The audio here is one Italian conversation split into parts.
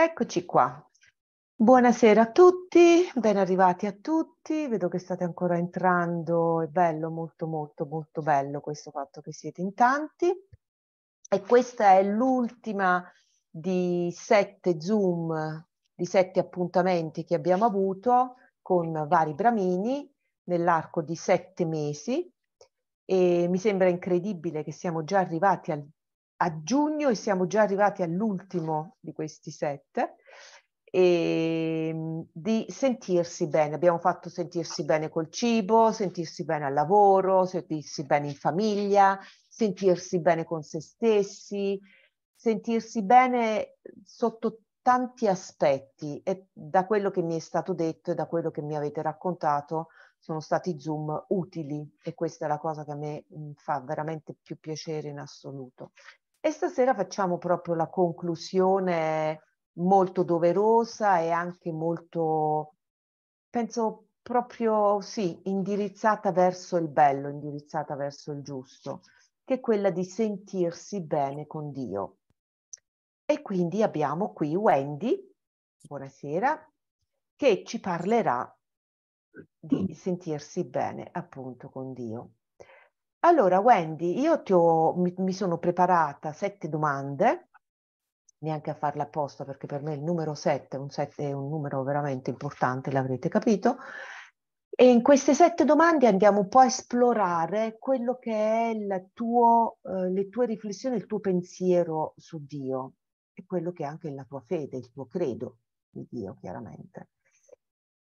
Eccoci qua. Buonasera a tutti, ben arrivati a tutti. Vedo che state ancora entrando, è bello, molto molto molto bello questo fatto che siete in tanti. E questa è l'ultima di sette Zoom, di sette appuntamenti che abbiamo avuto con vari bramini nell'arco di sette mesi. E mi sembra incredibile che siamo già arrivati al a giugno e siamo già arrivati all'ultimo di questi set, e, ehm, di sentirsi bene. Abbiamo fatto sentirsi bene col cibo, sentirsi bene al lavoro, sentirsi bene in famiglia, sentirsi bene con se stessi, sentirsi bene sotto tanti aspetti e da quello che mi è stato detto e da quello che mi avete raccontato sono stati zoom utili e questa è la cosa che a me mm, fa veramente più piacere in assoluto. E stasera facciamo proprio la conclusione molto doverosa e anche molto, penso proprio sì, indirizzata verso il bello, indirizzata verso il giusto, che è quella di sentirsi bene con Dio. E quindi abbiamo qui Wendy, buonasera, che ci parlerà di sentirsi bene appunto con Dio. Allora, Wendy, io ti ho, mi, mi sono preparata sette domande, neanche a farla apposta perché per me il numero sette è un, set, è un numero veramente importante, l'avrete capito. E in queste sette domande andiamo un po' a esplorare quello che è il tuo, eh, le tue riflessioni, il tuo pensiero su Dio e quello che è anche la tua fede, il tuo credo di Dio, chiaramente.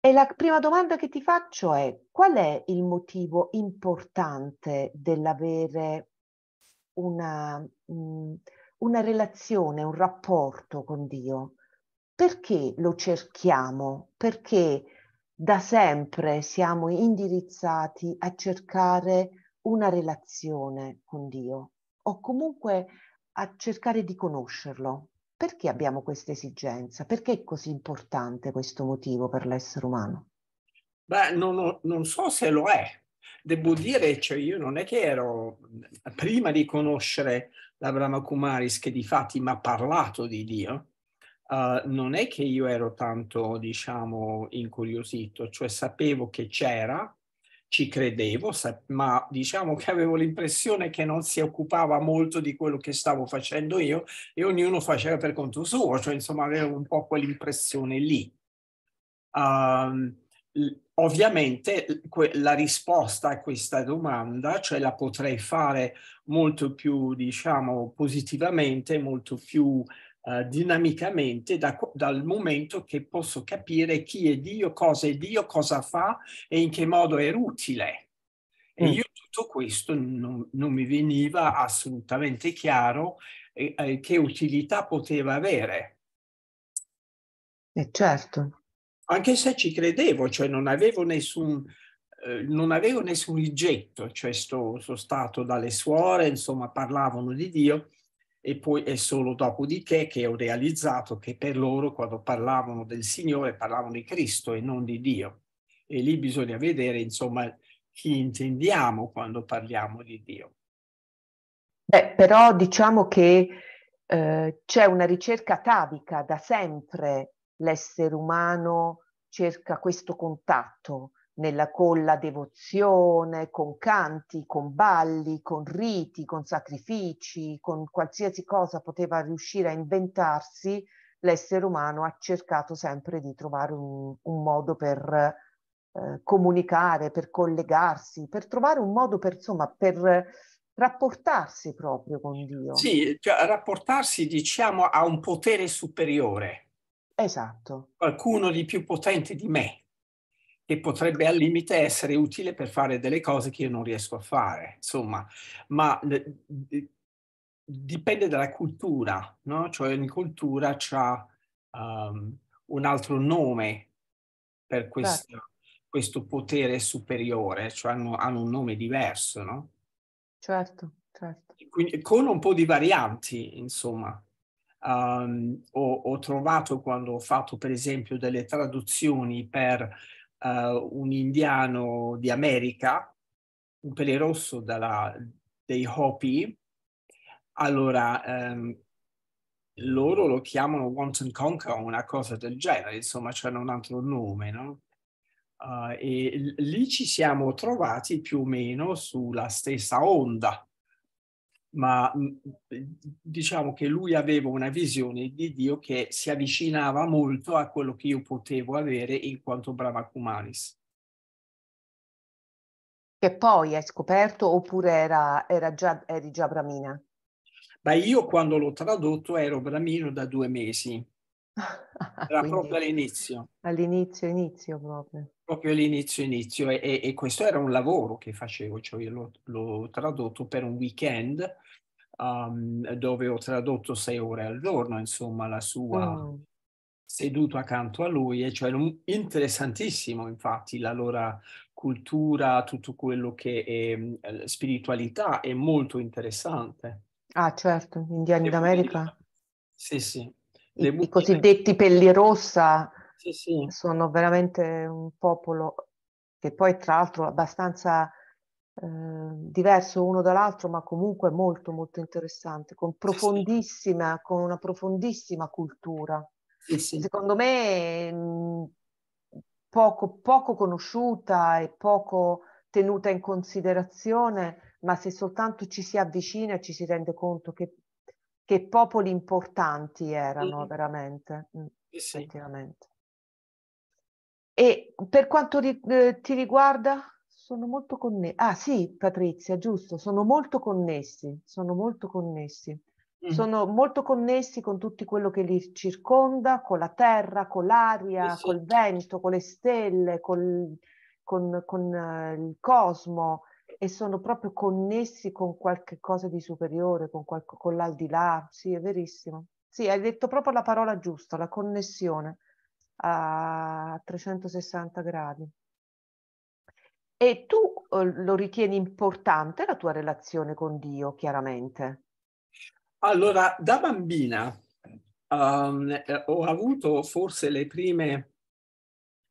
E la prima domanda che ti faccio è qual è il motivo importante dell'avere una, mm, una relazione, un rapporto con Dio? Perché lo cerchiamo? Perché da sempre siamo indirizzati a cercare una relazione con Dio o comunque a cercare di conoscerlo? Perché abbiamo questa esigenza? Perché è così importante questo motivo per l'essere umano? Beh, non, non so se lo è. Devo dire, cioè io non è che ero, prima di conoscere la Brahma Kumaris, che di fatti mi ha parlato di Dio, Uh, non è che io ero tanto, diciamo, incuriosito, cioè sapevo che c'era, ci credevo, ma diciamo che avevo l'impressione che non si occupava molto di quello che stavo facendo io e ognuno faceva per conto suo, cioè insomma avevo un po' quell'impressione lì. Um, ovviamente la risposta a questa domanda, cioè la potrei fare molto più, diciamo, positivamente, molto più eh, dinamicamente da, dal momento che posso capire chi è Dio, cosa è Dio, cosa fa e in che modo era utile. E mm. io tutto questo non, non mi veniva assolutamente chiaro eh, eh, che utilità poteva avere. E eh, certo. Anche se ci credevo, cioè non avevo nessun, eh, non avevo nessun rigetto, cioè sto, sono stato dalle suore, insomma parlavano di Dio, e poi è solo dopodiché che ho realizzato che per loro quando parlavano del Signore parlavano di Cristo e non di Dio. E lì bisogna vedere, insomma, chi intendiamo quando parliamo di Dio. Beh, però diciamo che eh, c'è una ricerca atavica da sempre l'essere umano cerca questo contatto, nella la devozione, con canti, con balli, con riti, con sacrifici, con qualsiasi cosa poteva riuscire a inventarsi, l'essere umano ha cercato sempre di trovare un, un modo per eh, comunicare, per collegarsi, per trovare un modo per, insomma, per rapportarsi proprio con Dio. Sì, cioè, rapportarsi diciamo a un potere superiore. Esatto. Qualcuno di più potente di me che potrebbe al limite essere utile per fare delle cose che io non riesco a fare, insomma, ma dipende dalla cultura, no? Cioè ogni cultura ha um, ehm, un altro nome per questo, certo. questo potere superiore, cioè hanno, hanno, un nome diverso, no? Certo, certo. Quindi, con un po' di varianti, insomma. Um, ho, ho, trovato quando ho fatto per esempio delle traduzioni per uh, un indiano di America, un pelle rosso dalla, dei Hopi, allora um, loro lo chiamano Wanton Conquer o una cosa del genere, insomma c'hanno un altro nome, no? Uh, e lì ci siamo trovati più o meno sulla stessa onda, ma mm, diciamo che lui aveva una visione di Dio che si avvicinava molto a quello che io potevo avere in quanto brava Cumanis. Che poi hai scoperto oppure era, era già, eri già Bramina? Beh, io quando l'ho tradotto ero Bramino da due mesi. Ah, era Quindi, proprio all'inizio. All'inizio, inizio proprio. Proprio all'inizio, inizio. E, e questo era un lavoro che facevo, cioè l'ho, l'ho tradotto per un weekend um, dove ho tradotto sei ore al giorno, insomma, la sua... Oh. seduto accanto a lui e cioè interessantissimo infatti la loro cultura, tutto quello che è ehm, spiritualità è molto interessante. Ah certo, indiani e d'America. Sì, sì, i, i cosiddetti pelli rossa sì, sì. sono veramente un popolo che poi tra l'altro abbastanza eh, diverso uno dall'altro, ma comunque molto molto interessante, con profondissima, sì, con una profondissima cultura. Secondo me mm, poco, poco conosciuta e poco tenuta in considerazione, ma se soltanto ci si avvicina e ci si rende conto che che popoli importanti erano mm. veramente, mm, sì. effettivamente. E per quanto ri- eh, ti riguarda, sono molto connessi. Ah sì, Patrizia, giusto, sono molto connessi, sono molto connessi. Mm. Sono molto connessi con tutto quello che li circonda, con la terra, con l'aria, sì. col vento, con le stelle, col, con, con uh, il cosmo, e sono proprio connessi con qualche cosa di superiore, con, qualco, con l'aldilà, sì, è verissimo. Sì, hai detto proprio la parola giusta, la connessione a 360 gradi. E tu eh, lo ritieni importante la tua relazione con Dio, chiaramente? Allora, da bambina um, ho avuto forse le prime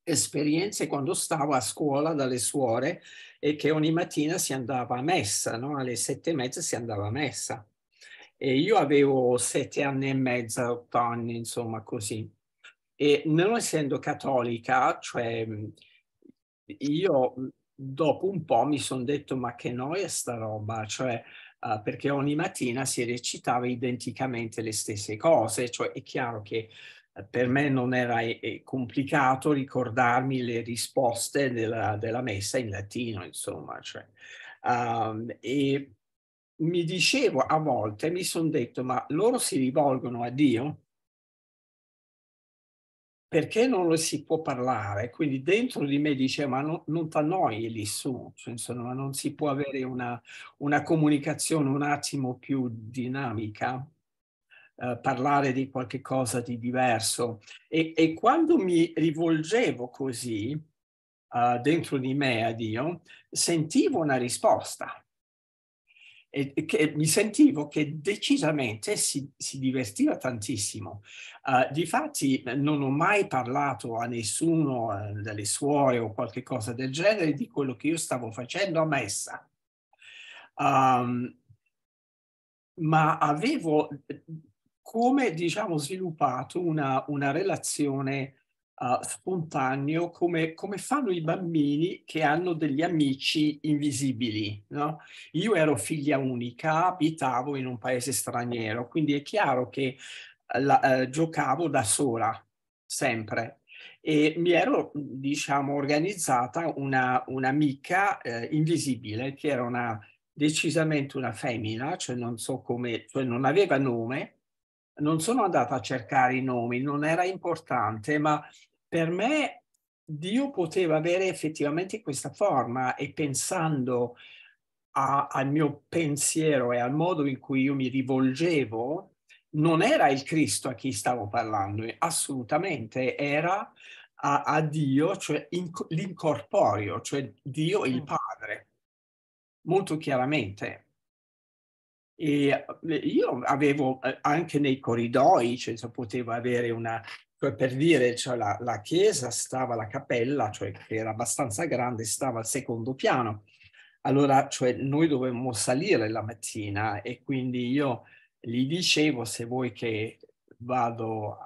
esperienze quando stavo a scuola dalle suore e che ogni mattina si andava a messa, no? alle sette e mezza si andava a messa. E io avevo sette anni e mezzo, otto anni, insomma così. E non essendo cattolica, cioè io dopo un po' mi sono detto ma che noia sta roba, cioè Uh, perché ogni mattina si recitava identicamente le stesse cose, cioè è chiaro che per me non era eh, eh, complicato ricordarmi le risposte della, della messa in latino, insomma. Cioè, um, e mi dicevo a volte, mi sono detto, ma loro si rivolgono a Dio? Perché non lo si può parlare? Quindi dentro di me dicevo, ma no, non t'annoi lì su, cioè, insomma, non si può avere una, una comunicazione un attimo più dinamica? eh, parlare di qualche cosa di diverso. E, e quando mi rivolgevo così eh, dentro di me a Dio, sentivo una risposta. E, che mi sentivo che decisamente si, si divertiva tantissimo. Uh, difatti non ho mai parlato a nessuno, eh, delle suore o qualche cosa del genere, di quello che io stavo facendo a messa. Um, ma avevo come diciamo sviluppato una, una relazione uh, eh, spontanea, come, come, fanno i bambini che hanno degli amici invisibili. No? Io ero figlia unica, abitavo in un paese straniero, quindi è chiaro che eh, la, uh, giocavo da sola, sempre, e mi ero, diciamo, organizzata una, un'amica eh, invisibile che era una, decisamente una femmina, cioè non so come, cioè non aveva nome, non sono andata a cercare i nomi, non era importante, ma per me Dio poteva avere effettivamente questa forma e pensando a, al mio pensiero e al modo in cui io mi rivolgevo, non era il Cristo a chi stavo parlando, assolutamente, era a, a Dio, cioè in, l'incorporeo, cioè Dio il mm. Padre, molto chiaramente. E eh, io avevo eh, anche nei corridoi, cioè, potevo avere una, cioè per dire, cioè la, la, chiesa stava, la cappella, cioè che era abbastanza grande, stava al secondo piano. Allora, cioè, noi dovevamo salire la mattina e quindi io gli dicevo, se vuoi che vado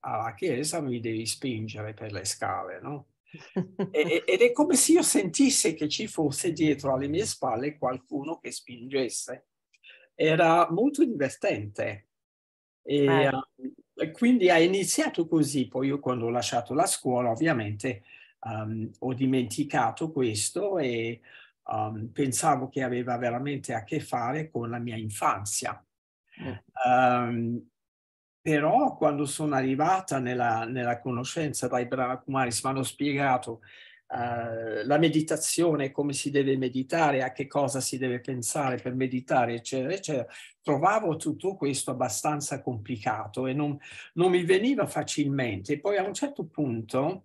alla chiesa, mi devi spingere per le scale, no? ed è come se io sentisse che ci fosse dietro alle mie spalle qualcuno che spingesse era molto divertente. E, eh. uh, quindi ha iniziato così, poi io quando ho lasciato la scuola ovviamente um, ho dimenticato questo e um, pensavo che aveva veramente a che fare con la mia infanzia. Mm. Um, però quando sono arrivata nella, nella conoscenza dai Brahmakumaris mi hanno spiegato eh, la meditazione, come si deve meditare, a che cosa si deve pensare per meditare, eccetera, eccetera, trovavo tutto questo abbastanza complicato e non, non mi veniva facilmente. poi a un certo punto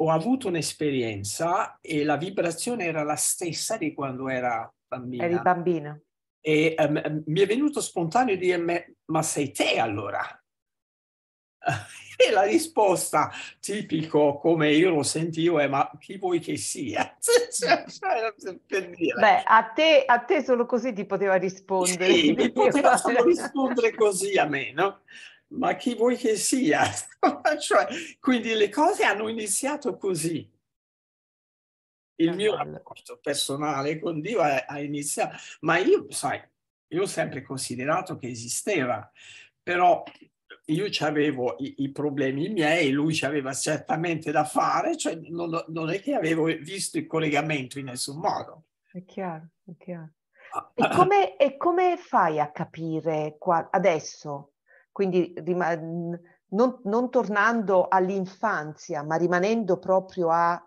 ho avuto un'esperienza e la vibrazione era la stessa di quando era bambina. Eri bambina. E um, mi è venuto spontaneo dire, ma sei te allora? E la risposta, tipico come io lo sentivo, è ma chi vuoi che sia? Cioè, cioè, mm. cioè, per dire. Beh, a te, a te, solo così ti poteva rispondere. Sì, mi poteva solo rispondere così a me, no? Ma chi vuoi che sia? cioè, quindi le cose hanno iniziato così. Il mio rapporto personale con Dio ha iniziato, ma io, sai, io ho sempre considerato che esisteva, però io avevo i, i, problemi miei, lui ci aveva certamente da fare, cioè non, non, è che avevo visto il collegamento in nessun modo. È chiaro, è chiaro. Ah, e ah, ah. come, e come fai a capire qua, adesso? Quindi non, non, tornando all'infanzia, ma rimanendo proprio a,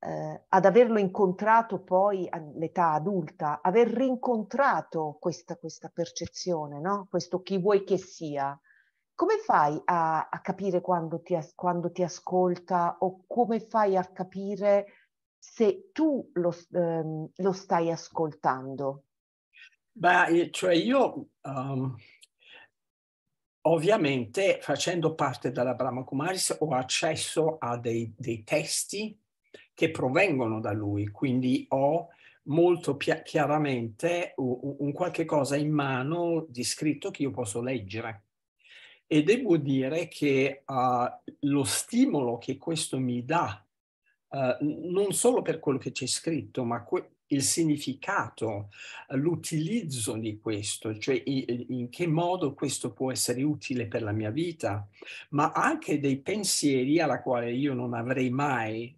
eh, ad averlo incontrato poi all'età adulta, aver rincontrato questa, questa percezione, no? questo chi vuoi che sia come fai a, a capire quando ti, quando ti, ascolta o come fai a capire se tu lo, ehm, lo stai ascoltando? Beh, cioè io um, ovviamente facendo parte della Brahma Kumaris ho accesso a dei, dei testi che provengono da lui, quindi ho molto chiaramente un, un qualche cosa in mano di scritto che io posso leggere e devo dire che uh, lo stimolo che questo mi dà, uh, non solo per quello che c'è scritto, ma que- il significato, eh, l'utilizzo di questo, cioè in che modo questo può essere utile per la mia vita, ma anche dei pensieri alla quale io non avrei mai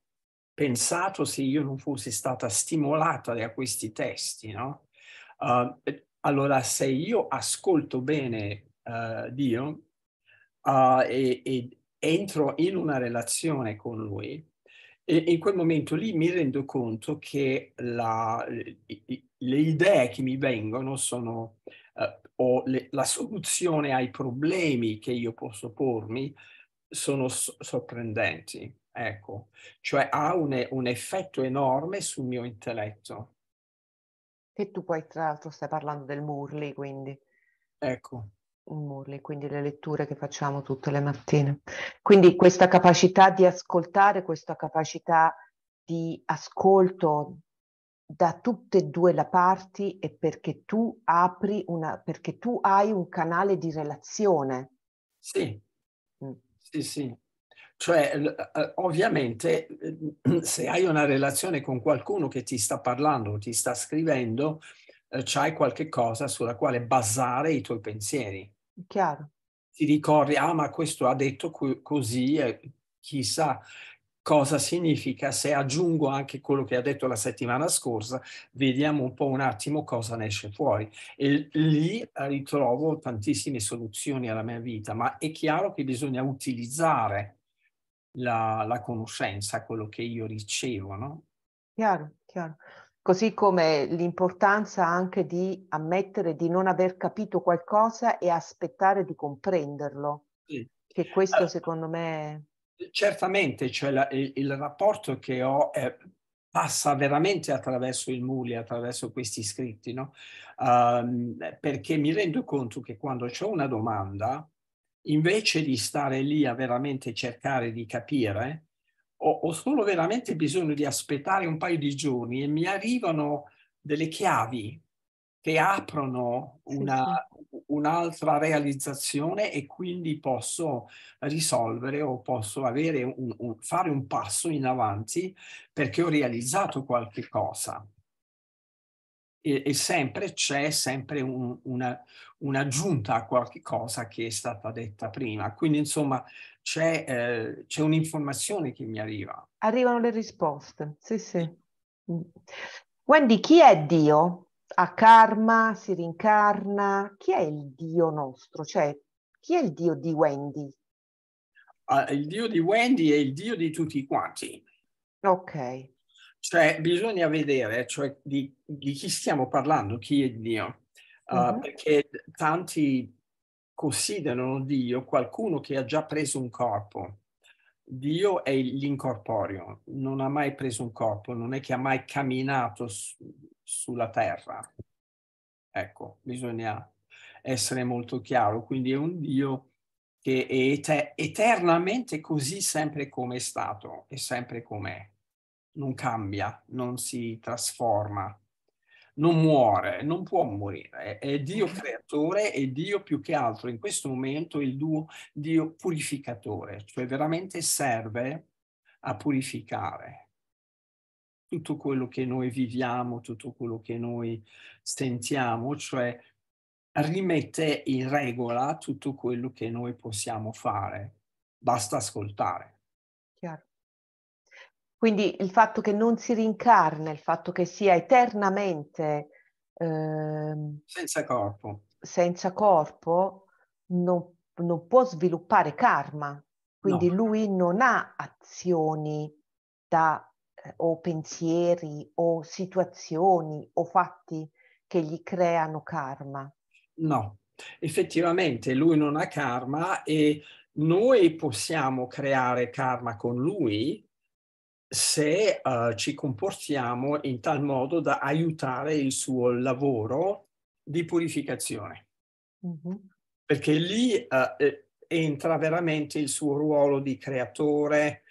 pensato se io non fossi stata stimolata da questi testi. No? Uh, allora, se io ascolto bene uh, Dio, uh, e, e entro in una relazione con lui, e in quel momento lì mi rendo conto che la, le idee che mi vengono sono, eh, o le, la soluzione ai problemi che io posso pormi sono sorprendenti, ecco, cioè ha un, un, effetto enorme sul mio intelletto. Che tu poi tra l'altro stai parlando del Murli, quindi. Ecco. Murli, quindi le letture che facciamo tutte le mattine. Quindi questa capacità di ascoltare, questa capacità di ascolto da tutte e due le parti è perché tu apri una, perché tu hai un canale di relazione. Sì, mm. sì, sì. Cioè, eh, eh, ovviamente, ehm, se hai una relazione con qualcuno che ti sta parlando, ti sta scrivendo, eh, c'hai qualche cosa sulla quale basare i tuoi pensieri. Chiaro. Ti ricordi, ah ma questo ha detto co- così, eh, chissà cosa significa, se aggiungo anche quello che ha detto la settimana scorsa, vediamo un po' un attimo cosa ne esce fuori. E lì eh, ritrovo tantissime soluzioni alla mia vita, ma è chiaro che bisogna utilizzare la, la conoscenza, quello che io ricevo, no? Chiaro, chiaro così come l'importanza anche di ammettere di non aver capito qualcosa e aspettare di comprenderlo, sì. che questo allora, ah, secondo me... Certamente, cioè la, il, il, rapporto che ho è, passa veramente attraverso il Muli, attraverso questi scritti, no? um, perché mi rendo conto che quando c'è una domanda, invece di stare lì a veramente cercare di capire, ho, ho solo veramente bisogno di aspettare un paio di giorni e mi arrivano delle chiavi che aprono una, un'altra realizzazione e quindi posso risolvere o posso avere un, un, fare un passo in avanti perché ho realizzato qualche cosa e, e sempre c'è sempre un, una, un'aggiunta a qualche cosa che è stata detta prima. Quindi insomma c'è, eh, c'è un'informazione che mi arriva. Arrivano le risposte, sì sì. Mm. Wendy, chi è Dio? Ha karma, si rincarna? Chi è il Dio nostro? Cioè, chi è il Dio di Wendy? Uh, il Dio di Wendy è il Dio di tutti quanti. Ok. Cioè, bisogna vedere cioè, di, di, chi stiamo parlando, chi è Dio, uh, uh-huh. perché tanti considerano Dio qualcuno che ha già preso un corpo. Dio è l'incorporeo, non ha mai preso un corpo, non è che ha mai camminato su, sulla terra. Ecco, bisogna essere molto chiaro. Quindi è un Dio che è et- eternamente così, sempre come è stato e sempre com'è non cambia, non si trasforma, non muore, non può morire. È Dio creatore e Dio più che altro in questo momento è il duo Dio purificatore, cioè veramente serve a purificare tutto quello che noi viviamo, tutto quello che noi sentiamo, cioè rimette in regola tutto quello che noi possiamo fare. Basta ascoltare. Quindi il fatto che non si rincarna, il fatto che sia eternamente... Ehm, senza corpo. Senza corpo non, non, può sviluppare karma, quindi no. lui non ha azioni da, eh, o pensieri o situazioni o fatti che gli creano karma. No, effettivamente lui non ha karma e noi possiamo creare karma con lui se uh, ci comportiamo in tal modo da aiutare il suo lavoro di purificazione. Mm-hmm. Perché lì uh, entra veramente il suo ruolo di creatore,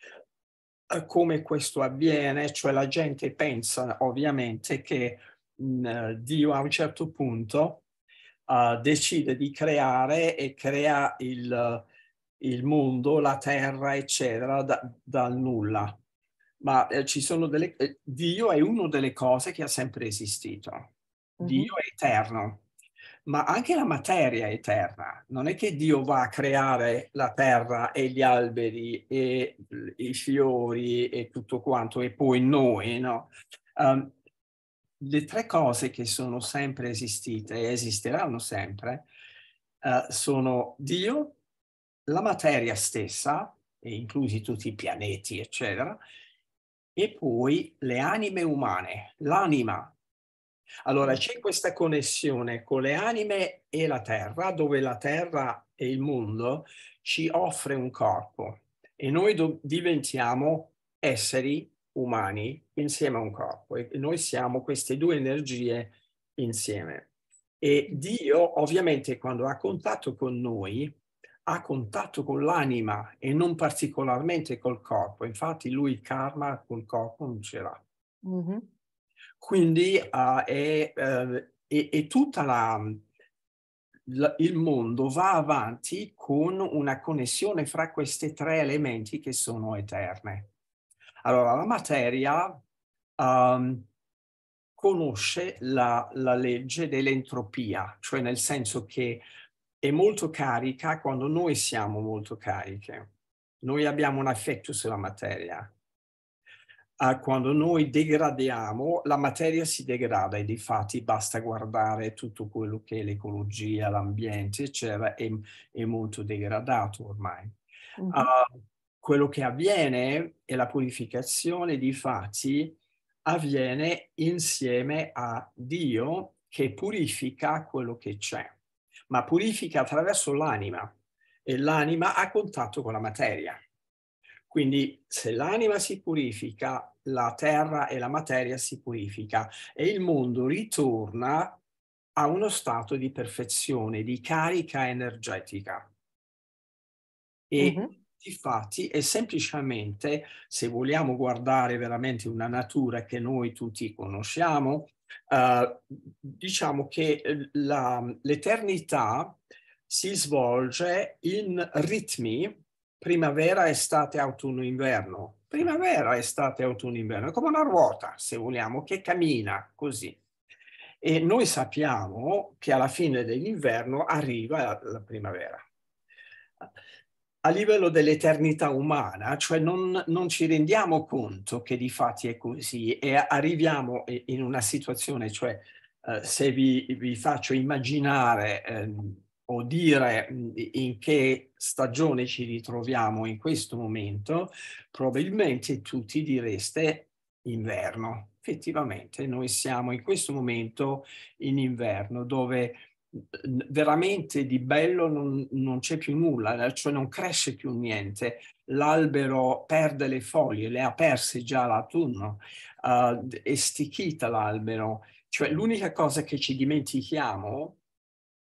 uh, come questo avviene, cioè la gente pensa ovviamente che mh, mm, Dio a un certo punto decide di creare e crea il, il mondo, la terra, eccetera, da, dal nulla ma eh, ci sono delle... Eh, Dio è una delle cose che ha sempre esistito. Mm-hmm. Dio è eterno, ma anche la materia è eterna. Non è che Dio va a creare la terra e gli alberi e i fiori e tutto quanto e poi noi, no? Um, le tre cose che sono sempre esistite e esisteranno sempre uh, sono Dio, la materia stessa, e inclusi tutti i pianeti, eccetera, e poi le anime umane, l'anima. Allora mm. c'è questa connessione con le anime e la terra, dove la terra e il mondo ci offre un corpo e noi do- diventiamo esseri umani insieme a un corpo e noi siamo queste due energie insieme. E Dio ovviamente quando ha contatto con noi a contatto con l'anima e non particolarmente col corpo. Infatti lui il karma col corpo non ce l'ha. Mm-hmm. Quindi uh, è, uh, è, è, tutta la, il mondo va avanti con una connessione fra questi tre elementi che sono eterne. Allora, la materia um, conosce la, la legge dell'entropia, cioè nel senso che è molto carica quando noi siamo molto cariche. Noi abbiamo un affetto sulla materia. Ah, quando noi degradiamo, la materia si degrada e di fatti basta guardare tutto quello che è l'ecologia, l'ambiente, eccetera, è, è, molto degradato ormai. Uh, uh quello che avviene è la purificazione di fatti avviene insieme a Dio che purifica quello che c'è ma purifica attraverso l'anima e l'anima ha contatto con la materia. Quindi se l'anima si purifica, la terra e la materia si purifica e il mondo ritorna a uno stato di perfezione, di carica energetica. E mm-hmm. Infatti, è semplicemente, se vogliamo guardare veramente una natura che noi tutti conosciamo, eh, diciamo che eh, l'eternità si svolge in ritmi primavera, estate, autunno, inverno. Primavera, estate, autunno, inverno. È come una ruota, se vogliamo, che cammina così. E noi sappiamo che alla fine dell'inverno arriva la primavera a livello dell'eternità umana, cioè non, non, ci rendiamo conto che di fatti è così e arriviamo in una situazione, cioè eh, se vi, vi, faccio immaginare eh, o dire in che stagione ci ritroviamo in questo momento, probabilmente tutti direste inverno. Effettivamente noi siamo in questo momento in inverno dove veramente di bello non, non c'è più nulla, eh, cioè non cresce più niente, l'albero perde le foglie, le ha perse già l'autunno, uh, è stichita l'albero, cioè l'unica cosa che ci dimentichiamo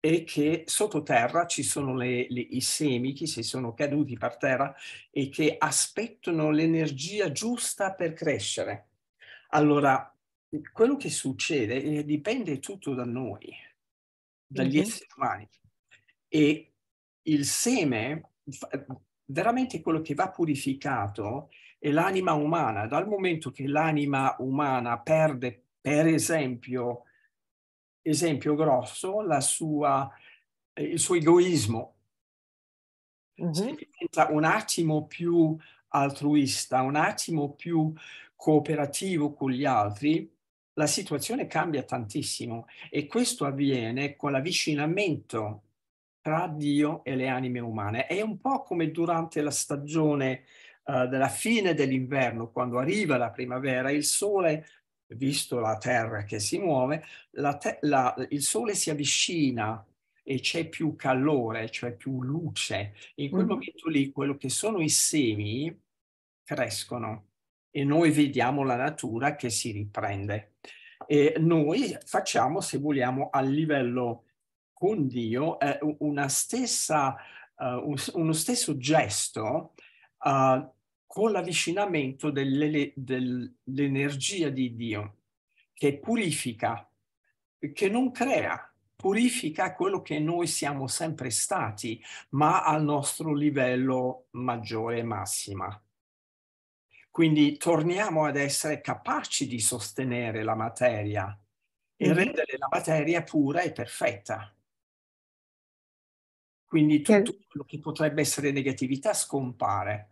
è che sottoterra ci sono le, le, i semi che si sono caduti per terra e che aspettano l'energia giusta per crescere. Allora, quello che succede eh, dipende tutto da noi dagli mm-hmm. esseri umani. E il seme veramente quello che va purificato è l'anima umana. Dal momento che l'anima umana perde, per esempio, esempio grosso, sua, eh, il suo egoismo, mm-hmm. si diventa un attimo più altruista, un attimo più cooperativo con gli altri, la situazione cambia tantissimo e questo avviene con l'avvicinamento tra Dio e le anime umane. È un po' come durante la stagione uh, della fine dell'inverno, quando arriva la primavera, il sole, visto la terra che si muove, la te- la, il sole si avvicina e c'è più calore, cioè più luce. In quel mm. momento lì quello che sono i semi crescono e noi vediamo la natura che si riprende. E noi facciamo, se vogliamo, a livello con Dio eh, una stessa, uh, uno stesso gesto uh, con l'avvicinamento dell'energia dell di Dio che purifica, che non crea, purifica quello che noi siamo sempre stati, ma al nostro livello maggiore e massima. Quindi torniamo ad essere capaci di sostenere la materia e mhm. rendere la materia pura e perfetta. Quindi tutto quello che potrebbe essere negatività scompare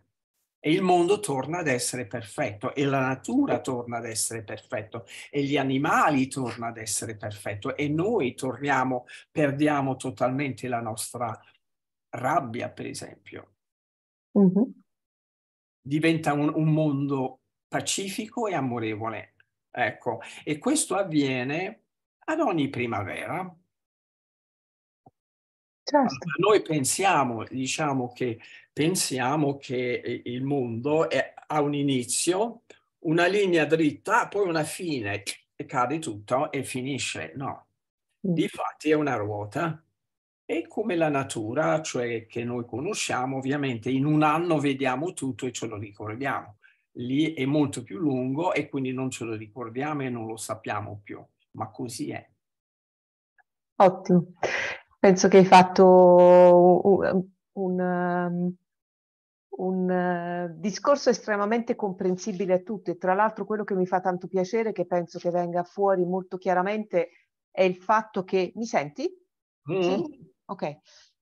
e il mondo torna ad essere perfetto e la natura torna ad essere perfetto e gli animali torna ad essere perfetto e noi torniamo, perdiamo totalmente la nostra rabbia, per esempio. Uh mhm. -huh diventa un, un mondo pacifico e amorevole. Ecco, e questo avviene ad ogni primavera. Certo. Noi pensiamo, diciamo che pensiamo che eh, il mondo è, ha un inizio, una linea dritta, poi una fine, e cade tutto e finisce. No, mm. difatti è una ruota e come la natura, cioè che noi conosciamo, ovviamente in un anno vediamo tutto e ce lo ricordiamo. Lì è molto più lungo e quindi non ce lo ricordiamo e non lo sappiamo più, ma così è. Ottimo. Penso che hai fatto un, um, un, uh, discorso estremamente comprensibile a tutti. Tra l'altro quello che mi fa tanto piacere, che penso che venga fuori molto chiaramente, è il fatto che... Mi senti? Mm. Sì? Ok,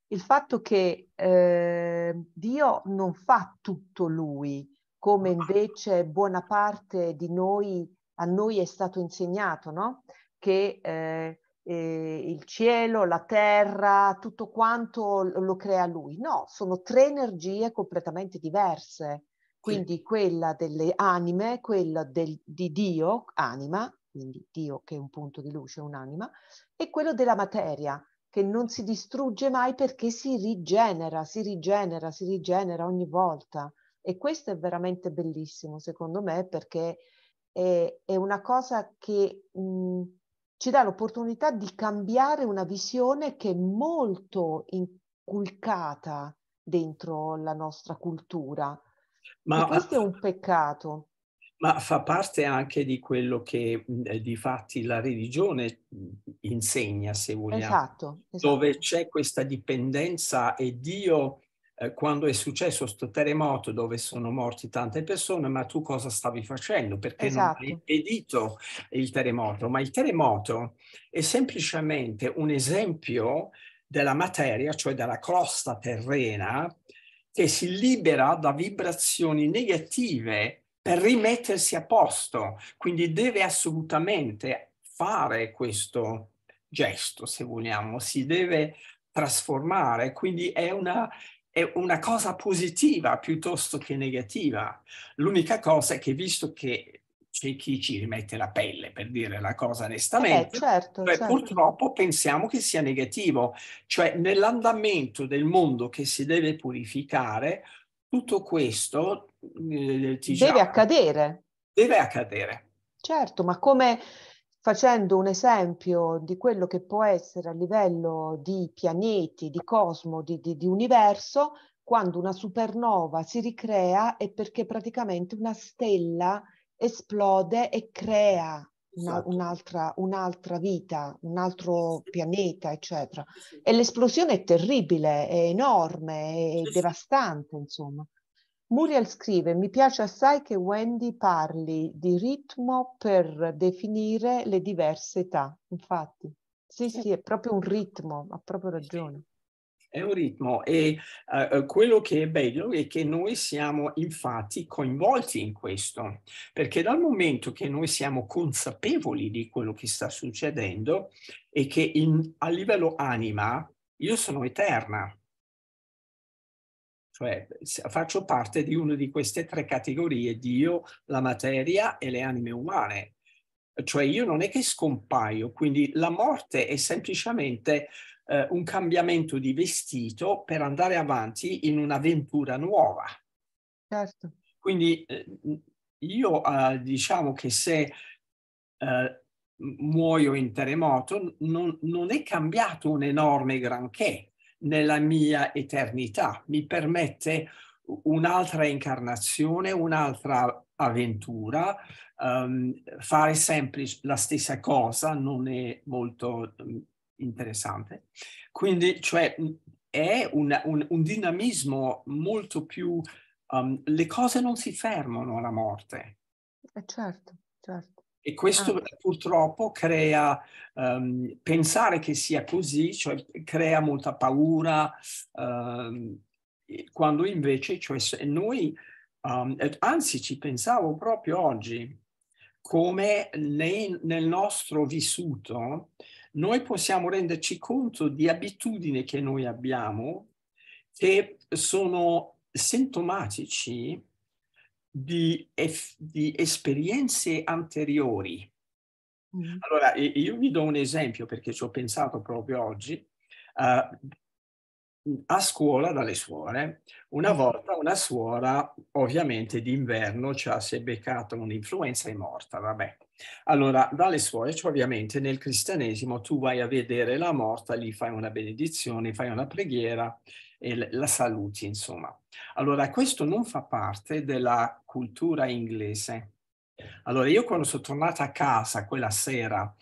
il fatto che eh, Dio non fa tutto lui, come invece buona parte di noi, a noi è stato insegnato, no? Che eh, eh, il cielo, la terra, tutto quanto lo crea lui. No, sono tre energie completamente diverse. Quindi sì. quella delle anime, quella del, di Dio, anima, quindi Dio che è un punto di luce, un'anima, e quello della materia che non si distrugge mai perché si rigenera, si rigenera, si rigenera ogni volta. E questo è veramente bellissimo, secondo me, perché è, è una cosa che mh, ci dà l'opportunità di cambiare una visione che è molto inculcata dentro la nostra cultura. Ma e questo è un peccato. Ma fa parte anche di quello che mhmm, eh, di fatti la religione mhmm, insegna, se vogliamo, esatto, esatto. dove c'è questa dipendenza e Dio, eh, quando è successo questo terremoto dove sono morti tante persone, ma tu cosa stavi facendo? Perché esatto. non hai esatto. impedito il terremoto? Ma il terremoto è semplicemente un esempio della materia, cioè della crosta terrena, che si libera da vibrazioni negative per rimettersi a posto, quindi deve assolutamente fare questo gesto, se vogliamo, si deve trasformare, quindi è una, è una cosa positiva piuttosto che negativa. L'unica cosa è che visto che c'è chi ci rimette la pelle, per dire la cosa onestamente, eh, certo, cioè, certo. purtroppo pensiamo che sia negativo, cioè nell'andamento del mondo che si deve purificare, tutto questo eh, eh deve accadere. Deve accadere. Certo, ma come facendo un esempio di quello che può essere a livello di pianeti, di cosmo, di, di, di universo, quando una supernova si ricrea è perché praticamente una stella esplode e crea una, esatto. un'altra, un'altra, vita, un altro pianeta, eccetera. E l'esplosione è terribile, è enorme, è devastante, insomma. Muriel scrive, mi piace assai che Wendy parli di ritmo per definire le diverse età, infatti. Sì, sì, è proprio un ritmo, ha proprio ragione. È un ritmo e uh, quello che è bello è che noi siamo infatti coinvolti in questo, perché dal momento che noi siamo consapevoli di quello che sta succedendo e che in, a livello anima io sono eterna, cioè faccio parte di una di queste tre categorie, Dio, la materia e le anime umane. Cioè io non è che scompaio, quindi la morte è semplicemente eh, un cambiamento di vestito per andare avanti in un'avventura nuova. Certo. Quindi eh, io eh, diciamo che se eh, muoio in terremoto non, non è cambiato un enorme granché nella mia eternità, mi permette un'altra incarnazione, un'altra avventura, um, fare sempre la stessa cosa non è molto um, interessante. Quindi, cioè, è un, un, un dinamismo molto più... Um, le cose non si fermano alla morte. Eh certo, certo. E questo ah. purtroppo crea, um, pensare che sia così, cioè, crea molta paura, um, quando invece cioè, noi, um, anzi ci pensavo proprio oggi, come nei, nel nostro vissuto noi possiamo renderci conto di abitudini che noi abbiamo che sono sintomatici di, di esperienze anteriori. Mm. Allora, io vi do un esempio perché ci ho pensato proprio oggi. Uh, a scuola dalle suore. Una mm. volta una suora, ovviamente d'inverno, ci cioè, ha si è beccata un'influenza e è morta, vabbè. Allora, dalle suore, cioè ovviamente nel cristianesimo tu vai a vedere la morta, lì fai una benedizione, fai una preghiera e la saluti, insomma. Allora, questo non fa parte della cultura inglese. Allora, io quando sono tornata a casa quella sera,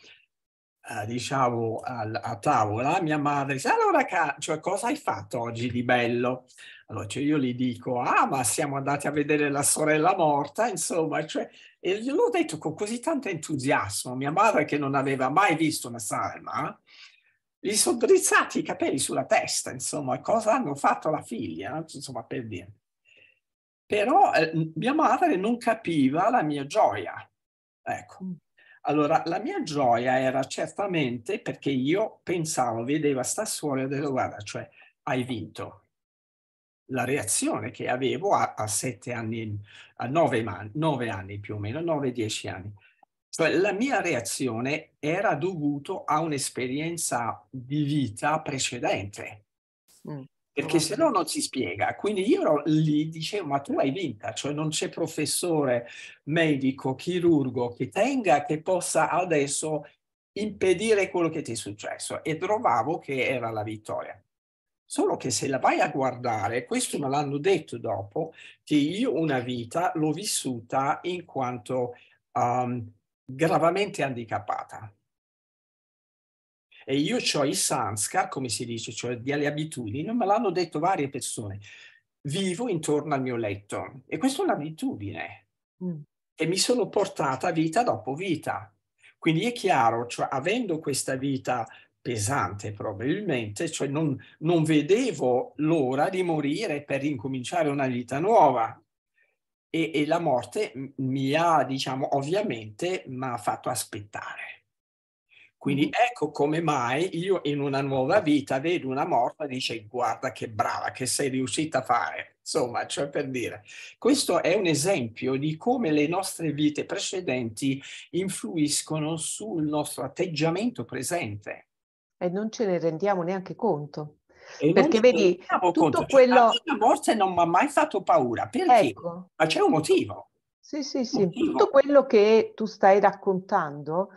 eh, diciamo, al, a tavola, mia madre dice, allora, ca- cioè, cosa hai fatto oggi di bello? Allora, cioè, io gli dico, ah, ma siamo andati a vedere la sorella morta, insomma, cioè, e glielo ho detto con così tanto entusiasmo, mia madre che non aveva mai visto una salma, gli sono drizzati i capelli sulla testa, insomma, cosa hanno fatto la figlia, insomma, per dire. Però eh, mia madre non capiva la mia gioia. Ecco. Mm. Allora, la mia gioia era certamente perché io pensavo, vedevo sta storia e dicevo, guarda, cioè, hai vinto, la reazione che avevo a, a sette anni, a nove, man, nove anni più o meno, nove, dieci anni. Cioè la mia reazione era dovuta a un'esperienza di vita precedente, mm. perché se no non si spiega. Quindi io ero lì dicevo, ma tu hai vinta, cioè non c'è professore, medico, chirurgo che tenga, che possa adesso impedire quello che ti è successo e trovavo che era la vittoria. Solo che se la vai a guardare, questo me l'hanno detto dopo, che io una vita l'ho vissuta in quanto um, gravemente handicappata. E io ho i sanskar, come si dice, cioè delle abitudini, me l'hanno detto varie persone. Vivo intorno al mio letto e questa è un'abitudine mm. che mi sono portata vita dopo vita. Quindi è chiaro, cioè, avendo questa vita pesante probabilmente, cioè non, non vedevo l'ora di morire per incominciare una vita nuova, e, e, la morte mi ha, diciamo, ovviamente mi ha fatto aspettare. Quindi mm-hmm. ecco come mai io in una nuova vita vedo una morta e dice guarda che brava che sei riuscita a fare. Insomma, cioè per dire, questo è un esempio di come le nostre vite precedenti influiscono sul nostro atteggiamento presente e non ce ne rendiamo neanche conto. E perché vedi, tutto conto. Cioè, quello... Cioè, la morte non mi ha mai fatto paura, perché? Ecco. Ma c'è un motivo. Sì, sì, sì. Motivo. Tutto quello che tu stai raccontando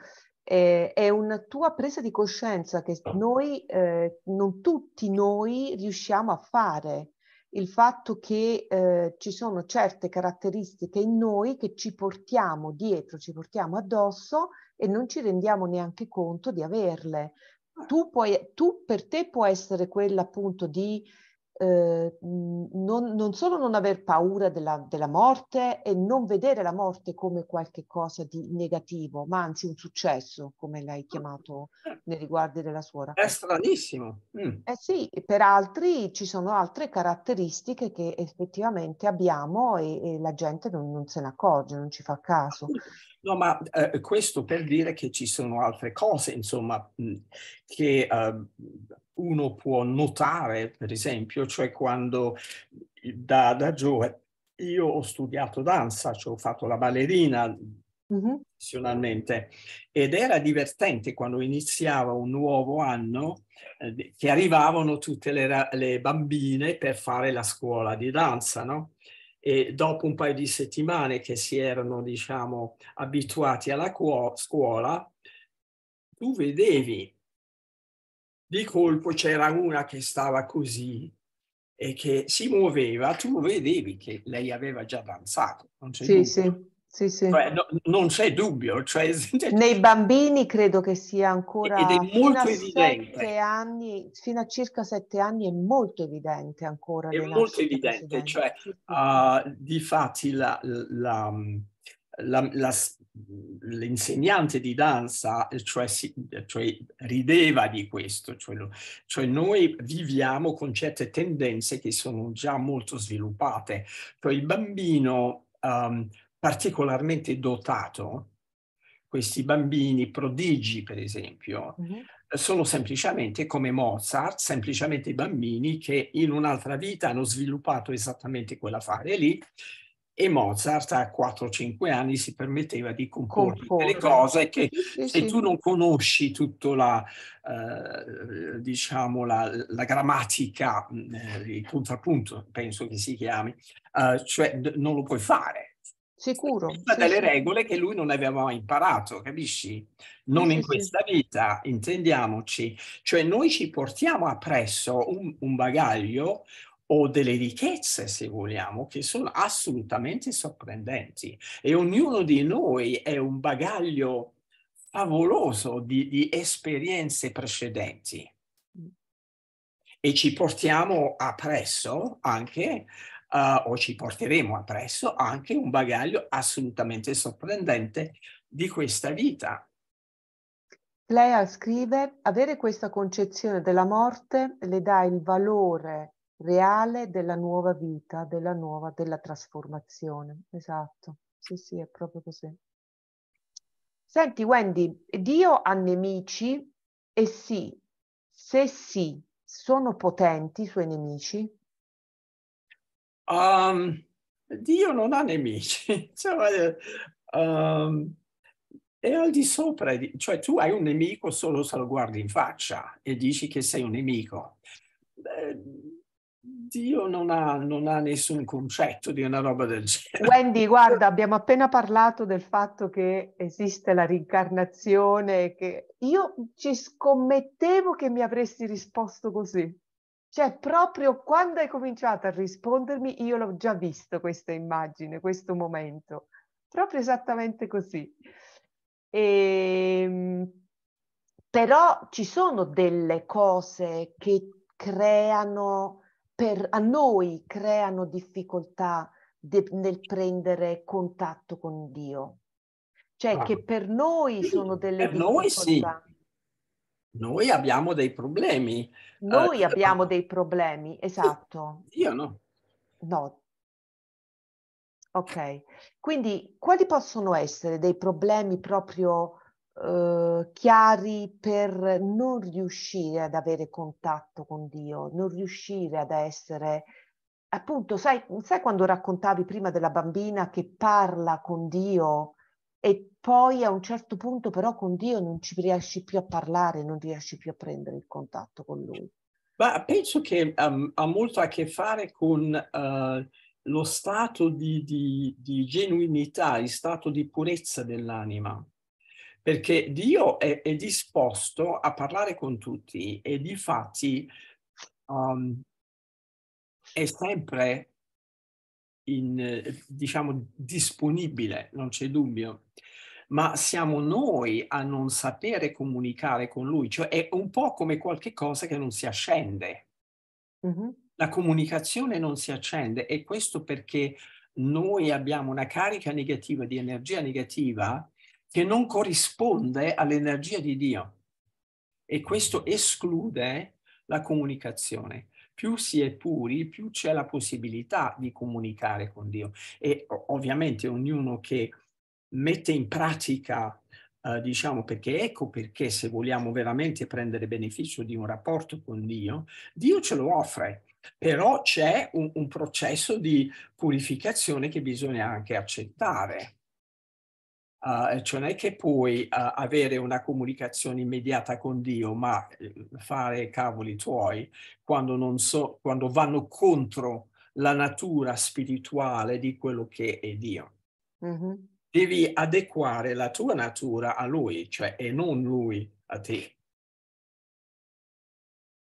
eh, è una tua presa di coscienza che noi, eh, non tutti noi riusciamo a fare. Il fatto che eh, ci sono certe caratteristiche in noi che ci portiamo dietro, ci portiamo addosso e non ci rendiamo neanche conto di averle tu, puoi, tu per te può essere quella appunto di eh, non, non, solo non aver paura della, della, morte e non vedere la morte come qualcosa di negativo, ma anzi un successo, come l'hai chiamato nei riguardi della suora. È stranissimo. Mm. Eh sì, per altri ci sono altre caratteristiche che effettivamente abbiamo e, e la gente non, non, se ne accorge, non ci fa caso. No, ma eh, questo per dire che ci sono altre cose, insomma, che eh, uno può notare, per esempio, cioè quando da, da giovane io ho studiato danza, cioè ho fatto la ballerina professionalmente. Ed era divertente quando iniziava un nuovo anno eh, che arrivavano tutte le, le, bambine per fare la scuola di danza, no? e dopo un paio di settimane che si erano, diciamo, abituati alla scuola, tu vedevi di colpo c'era una che stava così e che si muoveva, tu vedevi che lei aveva già danzato. Non c'è sì, sì. Sì, sì. Cioè, no, non c'è dubbio. Cioè, cioè... Nei bambini credo che sia ancora Ed è molto evidente. Anni, fino a circa sette anni è molto evidente ancora. È molto evidente, cioè uh, di fatti la, la, la, la l'insegnante di danza cioè, cioè, rideva di questo, cioè, cioè, noi viviamo con certe tendenze che sono già molto sviluppate, cioè il bambino um, particolarmente dotato, questi bambini prodigi, per esempio, mm-hmm. sono semplicemente come Mozart, semplicemente bambini che in un'altra vita hanno sviluppato esattamente quell'affare lì e Mozart a 4-5 anni si permetteva di comporre delle cose che sì, se sì. tu non conosci tutta la, eh, diciamo la, la grammatica, mm, eh, il contrappunto penso che si chiami, eh, cioè d- non lo puoi fare Sicuro. Sì, delle regole che lui non aveva mai imparato, capisci? Non in questa vita, intendiamoci. Cioè noi ci portiamo appresso un, un bagaglio o delle ricchezze, se vogliamo, che sono assolutamente sorprendenti. E ognuno di noi è un bagaglio favoloso di, di esperienze precedenti. Mm. E ci portiamo appresso anche uh, o ci porteremo appresso anche un bagaglio assolutamente sorprendente di questa vita. Lea scrive, avere questa concezione della morte le dà il valore reale della nuova vita, della nuova, della trasformazione. Esatto, sì, sì, è proprio così. Senti Wendy, Dio ha nemici e sì, se sì, sono potenti i suoi nemici? Um, Dio non ha nemici, cioè, um, è al di sopra, di, cioè tu hai un nemico solo se lo guardi in faccia e dici che sei un nemico. Eh, Dio non ha, non ha, nessun concetto di una roba del genere. Wendy, guarda, abbiamo appena parlato del fatto che esiste la reincarnazione, che io ci scommettevo che mi avresti risposto così. Cioè, proprio quando hai cominciato a rispondermi, io l'ho già visto questa immagine, questo momento. Proprio esattamente così. E, ehm, però ci sono delle cose che creano, per, a noi creano difficoltà de, nel prendere contatto con Dio. Cioè ah. che per noi sono delle per difficoltà. Noi sì. Noi abbiamo dei problemi. Eh, Noi eh, abbiamo dei problemi, esatto. Io no. No. Ok, quindi quali possono essere dei problemi proprio eh, chiari per non riuscire ad avere contatto con Dio, non riuscire ad essere appunto, sai, sai, quando raccontavi prima della bambina che parla con Dio e poi a un certo punto però con Dio non ci riesci più a parlare, non riesci più a prendere il contatto con Lui. Ma penso che um, ha molto a che fare con uh, lo stato di, di, di, genuinità, il stato di purezza dell'anima, perché Dio è, è disposto a parlare con tutti e di fatti um, è sempre in, diciamo, disponibile, non c'è dubbio ma siamo noi a non sapere comunicare con lui, cioè è un po' come qualche cosa che non si accende. Mm-hmm. La comunicazione non si accende e questo perché noi abbiamo una carica negativa di energia negativa che non corrisponde all'energia di Dio e questo esclude la comunicazione. Più si è puri, più c'è la possibilità di comunicare con Dio. E ovviamente ognuno che mette in pratica, eh, diciamo perché ecco perché se vogliamo veramente prendere beneficio di un rapporto con Dio, Dio ce lo offre, però c'è un, un processo di purificazione che bisogna anche accettare. Uh, cioè non è che puoi uh, avere una comunicazione immediata con Dio, ma eh, fare cavoli tuoi quando, so, quando vanno contro la natura spirituale di quello che è Dio. Mm-hmm devi adeguare la tua natura a lui, cioè e non lui a te.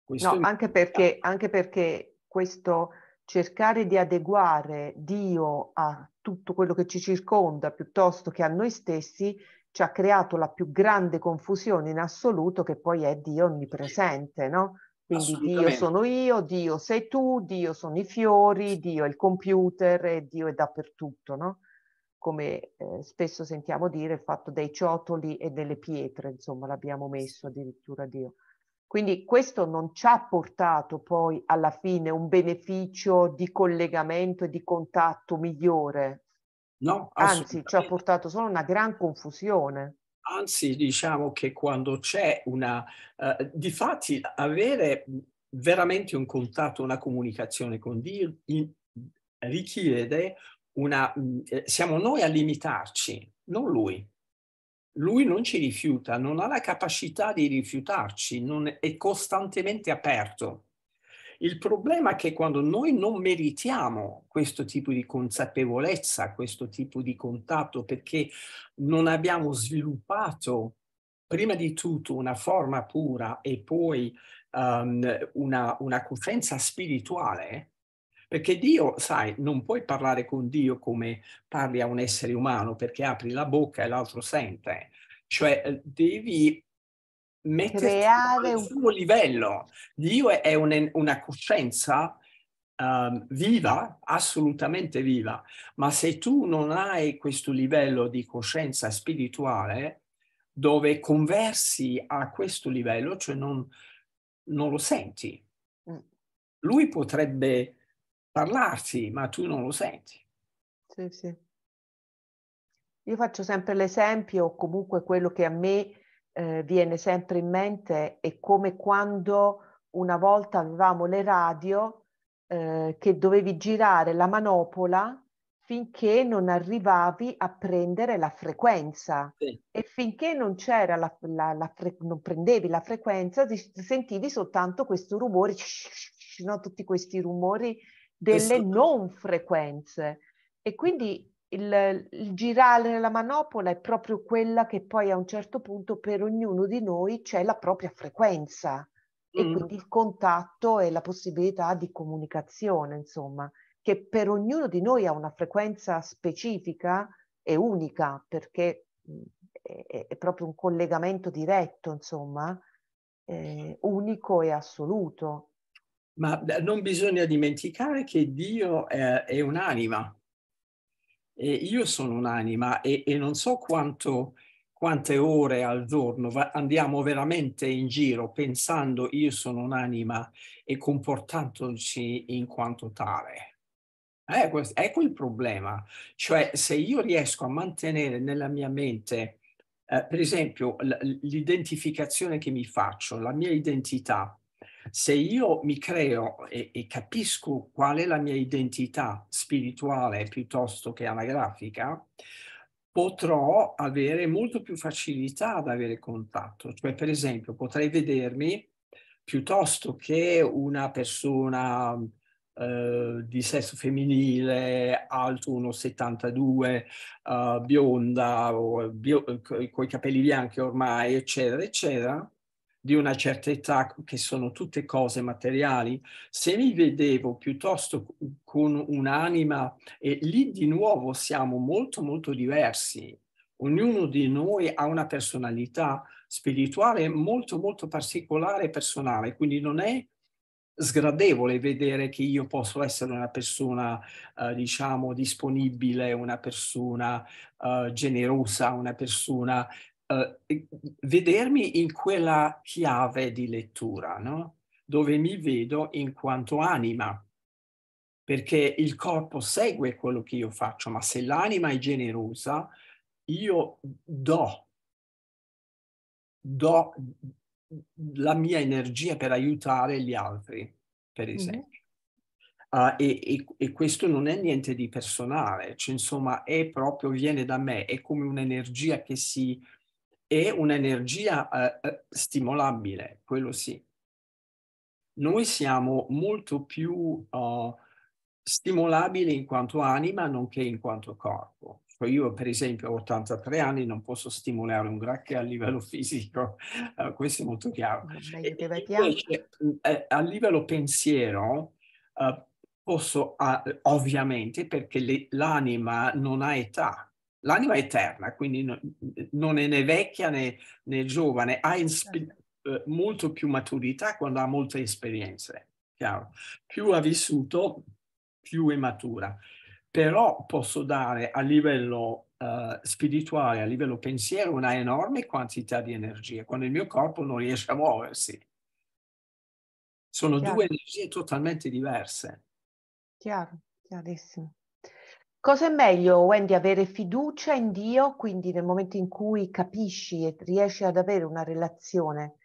Questo no, anche perché, anche perché questo cercare di adeguare Dio a tutto quello che ci circonda piuttosto che a noi stessi ci ha creato la più grande confusione in assoluto che poi è Dio onnipresente, no? Quindi Dio sono io, Dio sei tu, Dio sono i fiori, Dio è il computer e Dio è dappertutto, no? come eh, spesso sentiamo dire, il fatto dei ciotoli e delle pietre, insomma, l'abbiamo messo addirittura Dio. Quindi questo non ci ha portato poi alla fine un beneficio di collegamento e di contatto migliore. No, anzi, ci ha portato solo una gran confusione. Anzi, diciamo che quando c'è una... Uh, eh, difatti, avere veramente un contatto, una comunicazione con Dio in, richiede una, mm, eh, siamo noi a limitarci, non lui. Lui non ci rifiuta, non ha la capacità di rifiutarci, non è costantemente aperto. Il problema è che quando noi non meritiamo questo tipo di consapevolezza, questo tipo di contatto, perché non abbiamo sviluppato prima di tutto una forma pura e poi um, una, una coscienza spirituale, perché Dio, sai, non puoi parlare con Dio come parli a un essere umano perché apri la bocca e l'altro sente. Cioè eh, devi mettere al suo livello. Dio è un, una coscienza um, viva, assolutamente viva, ma se tu non hai questo livello di coscienza spirituale, dove conversi a questo livello, cioè non, non lo senti. Mm. Lui potrebbe parlarsi, ma tu non lo senti. Sì, sì. Io faccio sempre l'esempio, comunque quello che a me eh, viene sempre in mente è come quando una volta avevamo le radio eh, che dovevi girare la manopola finché non arrivavi a prendere la frequenza sì. e finché non c'era la, la, la fre- non prendevi la frequenza ti, sentivi soltanto questo rumore, no? tutti questi rumori delle non frequenze. E quindi il, il, girare nella manopola è proprio quella che poi a un certo punto per ognuno di noi c'è la propria frequenza e mm. quindi il contatto e la possibilità di comunicazione, insomma, che per ognuno di noi ha una frequenza specifica e unica perché mm, è, è proprio un collegamento diretto, insomma, eh, unico e assoluto ma eh, non bisogna dimenticare che Dio è, eh, è un'anima. E io sono un'anima e, e non so quanto, quante ore al giorno andiamo veramente in giro pensando io sono un'anima e comportandoci in quanto tale. Eh, questo, ecco il problema, cioè se io riesco a mantenere nella mia mente, eh, per esempio, l'identificazione che mi faccio, la mia identità, se io mi creo e, e capisco qual è la mia identità spirituale piuttosto che anagrafica, potrò avere molto più facilità ad avere contatto. Cioè, per esempio, potrei vedermi piuttosto che una persona eh, di sesso femminile, alto 1,72, eh, bionda, bio, coi capelli bianchi ormai, eccetera, eccetera, di una certa età, che sono tutte cose materiali, se mi vedevo piuttosto con un'anima, e lì di nuovo siamo molto molto diversi. Ognuno di noi ha una personalità spirituale molto molto particolare e personale, quindi non è sgradevole vedere che io posso essere una persona, eh, diciamo, disponibile, una persona eh, generosa, una persona eh, vedermi in quella chiave di lettura, no? dove mi vedo in quanto anima, perché il corpo segue quello che io faccio, ma se l'anima è generosa, io do, do la mia energia per aiutare gli altri, per esempio. Mm. Uh, e, e, e, questo non è niente di personale, cioè, insomma, è proprio, viene da me, è come un'energia che si e un'energia eh, eh, stimolabile, quello sì. Noi siamo molto più uh, stimolabili in quanto anima nonché in quanto corpo. Cioè io per esempio ho 83 anni, non posso stimolare un granché a livello fisico, uh, questo è molto chiaro. E, invece, mm, a livello pensiero uh, posso, ah, ovviamente perché le, l'anima non ha età, L'anima è eterna, quindi non è né vecchia né, né giovane, ha inspe- certo. eh, molto più maturità quando ha molte esperienze, chiaro? Più ha vissuto, più è matura. Però posso dare a livello uh, spirituale, a livello pensiero, una enorme quantità di energia, quando il mio corpo non riesce a muoversi. Sono chiaro. due energie totalmente diverse. Chiaro, chiarissimo. Cosa è meglio, Wendy, avere fiducia in Dio, quindi nel momento in cui capisci e riesci ad avere una relazione,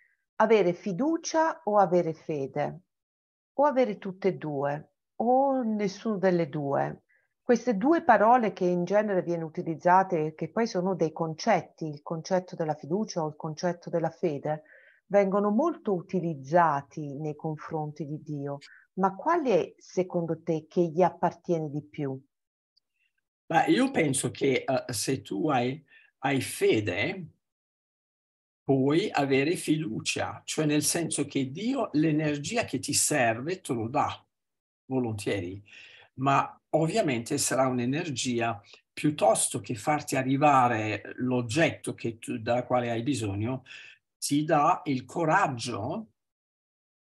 avere fiducia o avere fede? O avere tutte e due, o nessuno delle due? Queste due parole che in genere viene utilizzate, che poi sono dei concetti, il concetto della fiducia o il concetto della fede, vengono molto utilizzati nei confronti di Dio. Ma quale secondo te che gli appartiene di più? Ma io penso che uh, se tu hai, hai fede, puoi avere fiducia, cioè nel senso che Dio l'energia che ti serve te lo dà volentieri, ma ovviamente sarà un'energia piuttosto che farti arrivare l'oggetto che tu, da quale hai bisogno, ti dà il coraggio,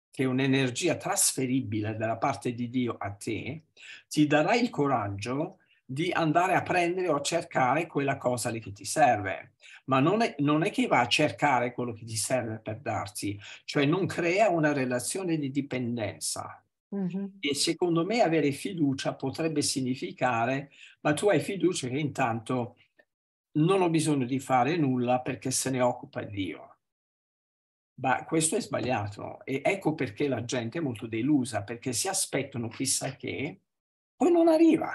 che è un'energia trasferibile dalla parte di Dio a te, ti darà il coraggio di andare a prendere o a cercare quella cosa lì che ti serve, ma non è, non è che va a cercare quello che ti serve per darti, cioè non crea una relazione di dipendenza. Mm-hmm. E secondo me avere fiducia potrebbe significare, ma tu hai fiducia che intanto non ho bisogno di fare nulla perché se ne occupa Dio. Ma questo è sbagliato e ecco perché la gente è molto delusa, perché si aspettano chissà che, poi non arriva.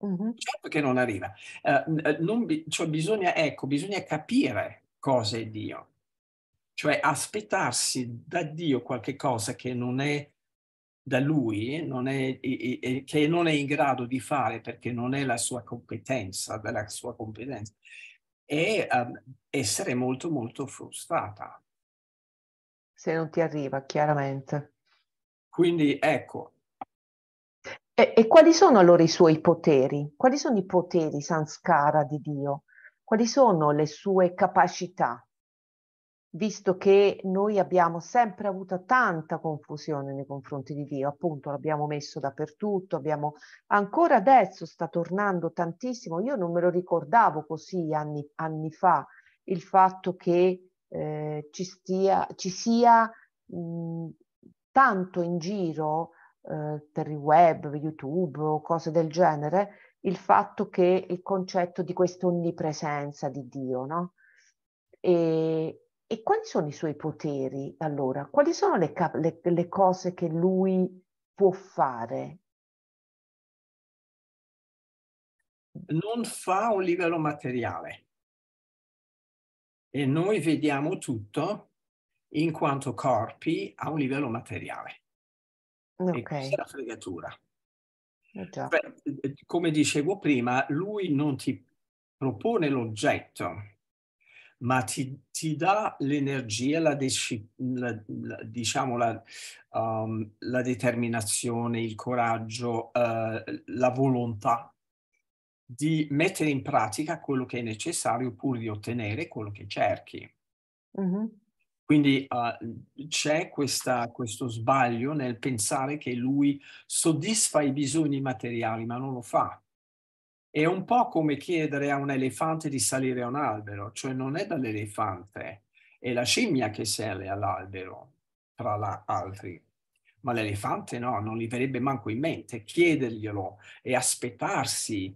Uh-huh. Certo che non arriva. Uh, non, cioè bisogna, ecco, bisogna capire cosa è Dio. Cioè aspettarsi da Dio qualche cosa che non è da lui, non è, che non è in grado di fare perché non è la sua competenza, della sua competenza, e um, essere molto molto frustrata. Se non ti arriva, chiaramente. Quindi ecco, e, e, quali sono allora i suoi poteri? Quali sono i poteri sanskara di Dio? Quali sono le sue capacità? Visto che noi abbiamo sempre avuto tanta confusione nei confronti di Dio, appunto l'abbiamo messo dappertutto, abbiamo ancora adesso sta tornando tantissimo. Io non me lo ricordavo così anni, anni fa il fatto che eh, ci, stia, ci sia mh, tanto in giro eh, per il web, YouTube o cose del genere, il fatto che il concetto di questa onnipresenza di Dio, no? E, e quali sono i suoi poteri allora? Quali sono le, cap- le, le cose che lui può fare? Non fa a un livello materiale e noi vediamo tutto in quanto corpi a un livello materiale. Okay. E la fregatura. Eh Beh, eh, eh, come dicevo prima, lui non ti propone l'oggetto, ma ti, ti dà l'energia, la, la, la, diciamo la, um, la, determinazione, il coraggio, uh, la volontà di mettere in pratica quello che è necessario pur di ottenere quello che cerchi. Mm -hmm. Quindi uh, c'è questa, questo sbaglio nel pensare che lui soddisfa i bisogni materiali, ma non lo fa. È un po' come chiedere a un elefante di salire a un albero, cioè non è dall'elefante, è la scimmia che sale all'albero, tra gli altri. Ma l'elefante no, non gli verrebbe manco in mente chiederglielo e aspettarsi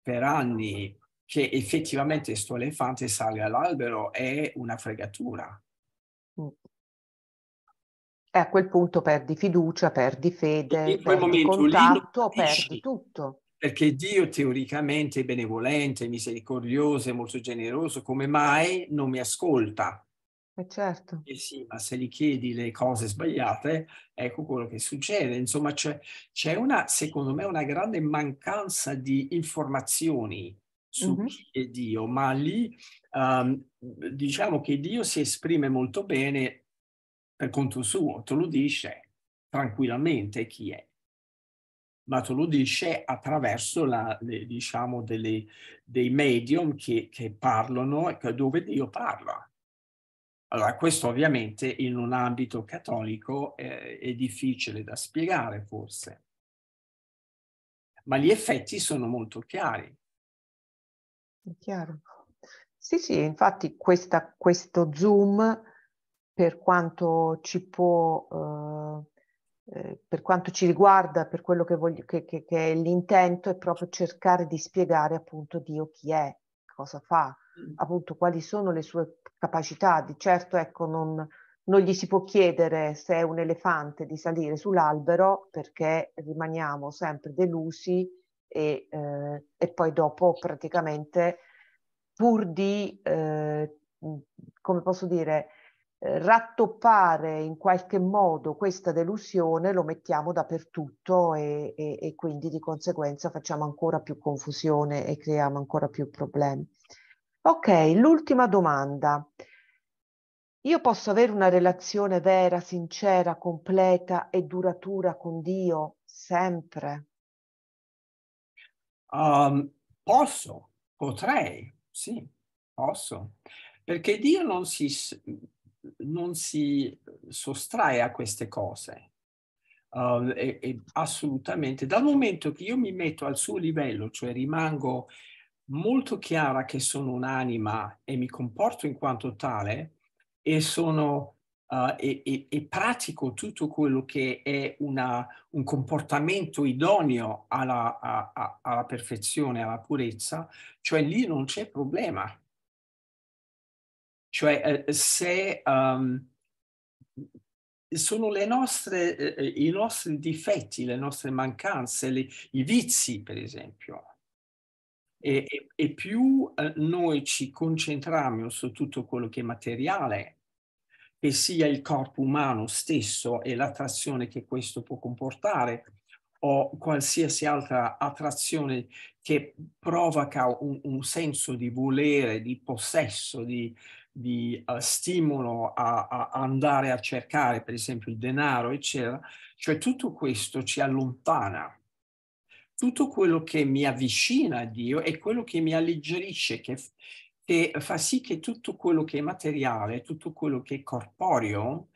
per anni che effettivamente questo elefante sale all'albero è una fregatura. Mm. E a quel punto perdi fiducia, perdi fede, in quel perdi momento, contatto, perdi tutto. Perché Dio teoricamente è benevolente, misericordioso e molto generoso, come mai non mi ascolta? Eh certo. Eh sì, ma se gli chiedi le cose sbagliate, ecco quello che succede. Insomma, c'è, c'è una, secondo me, una grande mancanza di informazioni su mm-hmm. chi è Dio, ma lì um, diciamo che Dio si esprime molto bene per conto suo, te lo dice tranquillamente chi è, ma te lo dice attraverso la, le, diciamo delle, dei medium che, che parlano e dove Dio parla. Allora, questo ovviamente in un ambito cattolico eh, è difficile da spiegare forse, ma gli effetti sono molto chiari. È chiaro. Sì, sì, infatti questa, questo Zoom, per quanto ci può, eh, eh per quanto ci riguarda, per quello che, voglio, che, che, che è l'intento, è proprio cercare di spiegare appunto Dio chi è, cosa fa, mm. appunto quali sono le sue capacità. Di certo, ecco, non, non gli si può chiedere se è un elefante di salire sull'albero perché rimaniamo sempre delusi e, eh, e poi dopo praticamente pur di, eh, come posso dire, eh, rattoppare in qualche modo questa delusione lo mettiamo dappertutto e, e, e, quindi di conseguenza facciamo ancora più confusione e creiamo ancora più problemi. Ok, l'ultima domanda. Io posso avere una relazione vera, sincera, completa e duratura con Dio sempre? Um, posso, potrei, sì, posso. Perché Dio non si, non si sostrae a queste cose. Uh, e, e assolutamente. Dal momento che io mi metto al suo livello, cioè rimango molto chiara che sono un'anima e mi comporto in quanto tale e sono uh, e, e, e, pratico tutto quello che è una, un comportamento idoneo alla, a, a, alla perfezione, alla purezza, cioè lì non c'è problema. Cioè eh, se um, sono nostre, eh, i nostri difetti, le nostre mancanze, le, i vizi, per esempio. E, e, e più noi ci concentriamo su tutto quello che è materiale, che sia il corpo umano stesso e l'attrazione che questo può comportare o qualsiasi altra attrazione che provoca un, un senso di volere, di possesso, di, di uh, stimolo a, a, andare a cercare, per esempio, il denaro, eccetera, cioè tutto questo ci allontana. Tutto quello che mi avvicina a Dio è quello che mi alleggerisce, che, che fa sì che tutto quello che è materiale, tutto quello che è corporeo,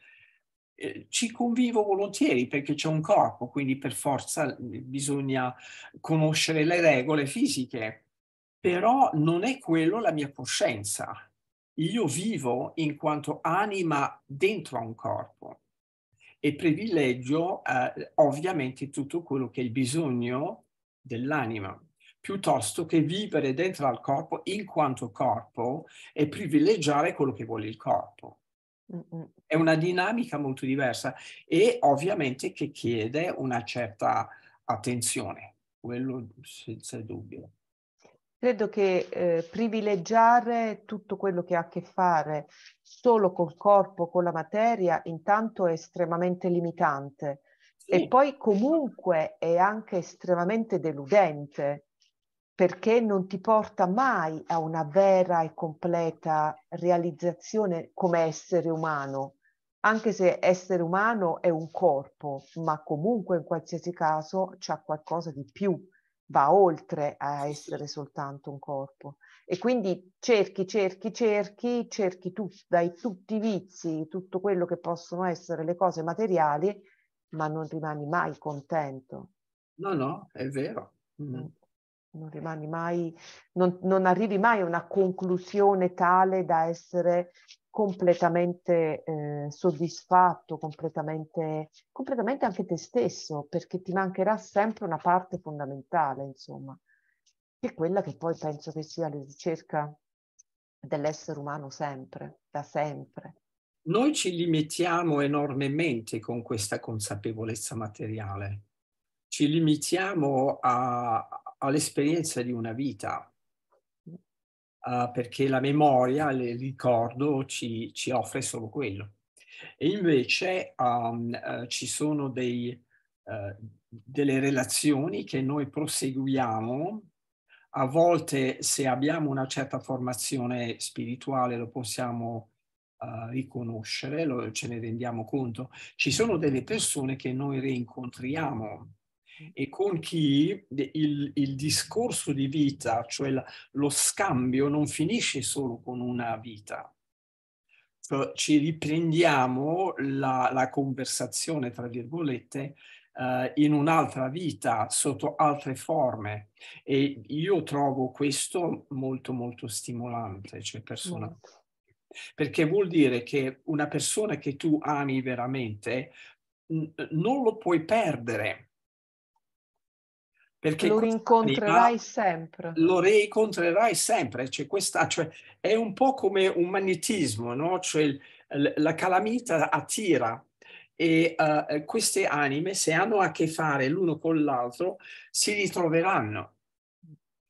eh, ci convivo volentieri perché c'è un corpo, quindi per forza eh, bisogna conoscere le regole fisiche, però non è quello la mia coscienza. Io vivo in quanto anima dentro a un corpo e privilegio eh, ovviamente tutto quello che è il bisogno dell'anima piuttosto che vivere dentro al corpo in quanto corpo e privilegiare quello che vuole il corpo. È una dinamica molto diversa e ovviamente che chiede una certa attenzione, quello senza dubbio. Credo che eh, privilegiare tutto quello che ha a che fare solo col corpo, con la materia, intanto è estremamente limitante sì. e poi comunque è anche estremamente deludente perché non ti porta mai a una vera e completa realizzazione come essere umano, anche se essere umano è un corpo, ma comunque in qualsiasi caso c'è qualcosa di più, va oltre a essere soltanto un corpo. E quindi cerchi, cerchi, cerchi, cerchi tu, dai tutti i vizi, tutto quello che possono essere le cose materiali, ma non rimani mai contento. No, no, è vero. Mm. mm non rimani mai, non, non arrivi mai a una conclusione tale da essere completamente eh, soddisfatto, completamente, completamente anche te stesso, perché ti mancherà sempre una parte fondamentale, insomma, che è quella che poi penso che sia la ricerca dell'essere umano sempre, da sempre. Noi ci limitiamo enormemente con questa consapevolezza materiale, ci limitiamo a, all'esperienza di una vita, uh, perché la memoria, il ricordo ci, ci, offre solo quello. E invece um, uh, ci sono dei, eh, delle relazioni che noi proseguiamo a volte se abbiamo una certa formazione spirituale lo possiamo uh, riconoscere, lo, ce ne rendiamo conto. Ci sono delle persone che noi rincontriamo e con chi il, il discorso di vita, cioè la, lo scambio, non finisce solo con una vita. Cioè, ci riprendiamo la, la, conversazione, tra virgolette, eh, in un'altra vita, sotto altre forme. E io trovo questo molto, molto stimolante, cioè persona... Mm perché vuol dire che una persona che tu ami veramente non lo puoi perdere perché lo rincontrerai sempre. Lo rincontrerai sempre, cioè questa, cioè, è un po' come un magnetismo, no? Cioè il, la calamita attira e uh, queste anime, se hanno a che fare l'uno con l'altro, si ritroveranno.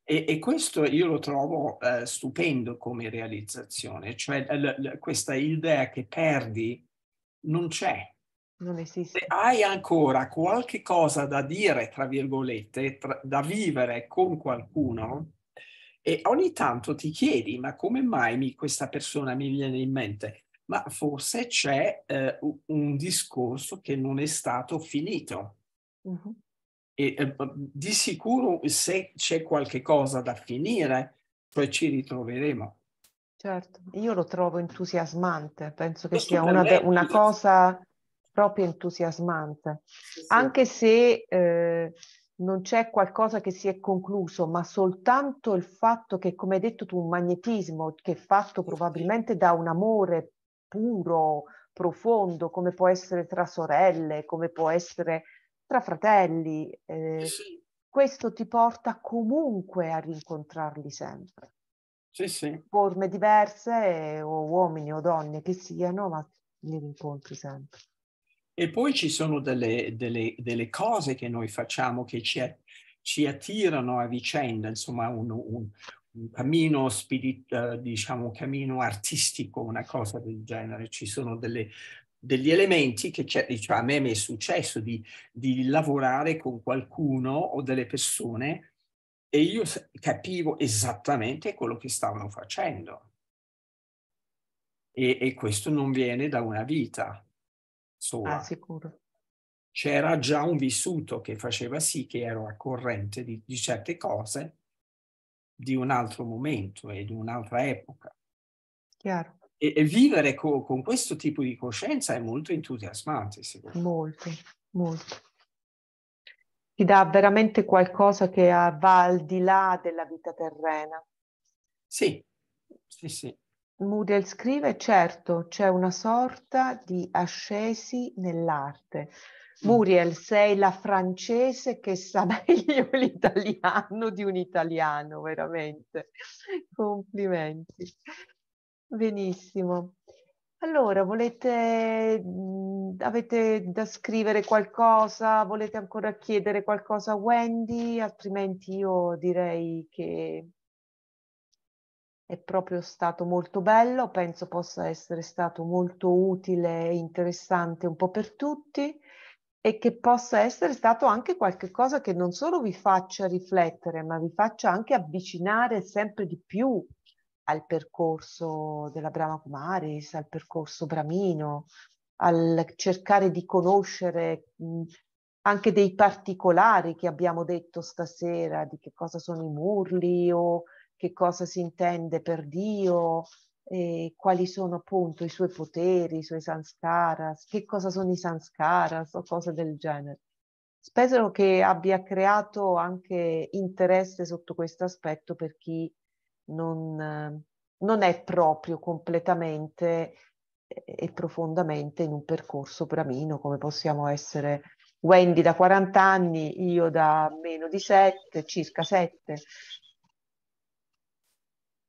E, e, questo io lo trovo uh, stupendo come realizzazione, cioè l, l, questa idea che perdi non c'è non esiste. Se hai ancora qualche cosa da dire, tra virgolette, tra, da vivere con qualcuno, e ogni tanto ti chiedi, ma come mai mi, questa persona mi viene in mente? Ma forse c'è eh, un discorso che non è stato finito. Uh-huh. E, eh, di sicuro se c'è qualche cosa da finire, poi ci ritroveremo. Certo, io lo trovo entusiasmante, penso che Questo sia una, una cosa proprio entusiasmante, sì, sì. anche se eh, non c'è qualcosa che si è concluso, ma soltanto il fatto che, come hai detto tu, un magnetismo che è fatto probabilmente da un amore puro, profondo, come può essere tra sorelle, come può essere tra fratelli, eh, sì. questo ti porta comunque a rincontrarli sempre. Sì, sì. Forme diverse, o uomini o donne che siano, ma li rincontri sempre. E poi ci sono delle, delle, delle cose che noi facciamo che ci, ci attirano a vicenda, insomma un, un, un cammino, spirit, eh, diciamo, un cammino artistico, una cosa del genere. Ci sono delle, degli elementi che cioè, a me mi è successo di, di lavorare con qualcuno o delle persone e io capivo esattamente quello che stavano facendo. E, e, questo non viene da una vita sola. Ah, sicuro. C'era già un vissuto che faceva sì che ero a corrente di, di certe cose di un altro momento e di un'altra epoca. Chiaro. E, e vivere co- con questo tipo di coscienza è molto entusiasmante, secondo me. Molto, molto. Ti dà veramente qualcosa che va al di là della vita terrena. Sì, sì, sì. Muriel scrive, certo, c'è una sorta di ascesi nell'arte. Mm. Muriel, sei la francese che sa meglio l'italiano di un italiano, veramente. Complimenti. Benissimo. Allora, volete, mm, avete da scrivere qualcosa? Volete ancora chiedere qualcosa a Wendy? Altrimenti io direi che è proprio stato molto bello, penso possa essere stato molto utile e interessante un po' per tutti e che possa essere stato anche qualcosa che non solo vi faccia riflettere, ma vi faccia anche avvicinare sempre di più al percorso della Brahma Kumaris, al percorso bramino, al cercare di conoscere anche dei particolari che abbiamo detto stasera, di che cosa sono i murli o che cosa si intende per Dio, e quali sono appunto i suoi poteri, i suoi sanskaras, che cosa sono i sanskaras o cose del genere. Spero che abbia creato anche interesse sotto questo aspetto per chi non, non è proprio completamente e profondamente in un percorso bramino come possiamo essere Wendy da 40 anni, io da meno di 7, circa 7,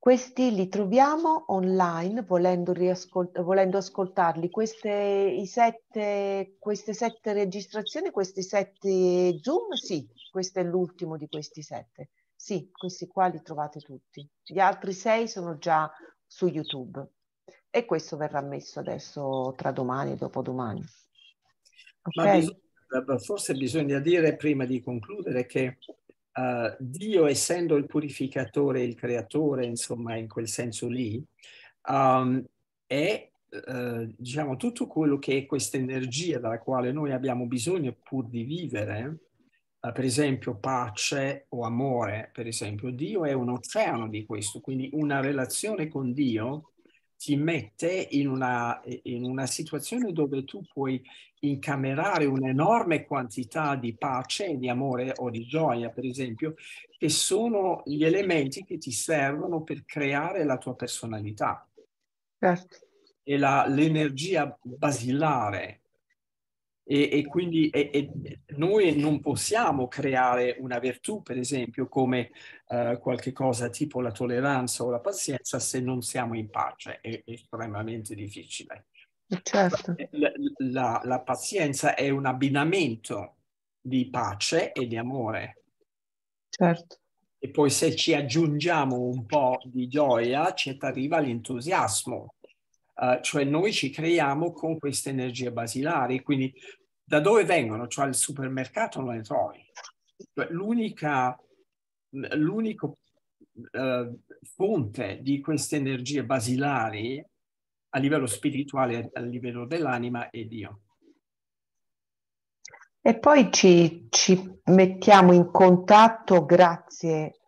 questi li troviamo online, volendo, riascolt- volendo ascoltarli. Queste sette, queste, sette, registrazioni, questi sette Zoom, sì, questo è l'ultimo di questi sette. Sì, questi qua li trovate tutti. Gli altri sei sono già su YouTube e questo verrà messo adesso tra domani e dopodomani. Okay? Bisogna, forse bisogna dire prima di concludere che uh, Dio essendo il purificatore il creatore, insomma, in quel senso lì, um, è Uh, diciamo, tutto quello che è questa energia dalla quale noi abbiamo bisogno pur di vivere, uh, per esempio pace o amore, per esempio, Dio è un oceano di questo, quindi una relazione con Dio ti mette in una, in una situazione dove tu puoi incamerare un'enorme quantità di pace, di amore o di gioia, per esempio, che sono gli elementi che ti servono per creare la tua personalità. Certo. E la, l'energia basilare. E, e quindi e, e noi non possiamo creare una virtù, per esempio, come eh, qualche cosa tipo la tolleranza o la pazienza se non siamo in pace. È estremamente difficile. Certo. Eh, la, la, la pazienza è un abbinamento di pace e di amore. Certo. E poi se ci aggiungiamo un po' di gioia, ci arriva l'entusiasmo. Uh, cioè noi ci creiamo con queste energie basilari, quindi da dove vengono? Cioè al supermercato non le trovi. Cioè l'unica, l'unico uh, fonte di queste energie basilari a livello spirituale, a livello dell'anima e Dio. E poi ci, ci mettiamo in contatto grazie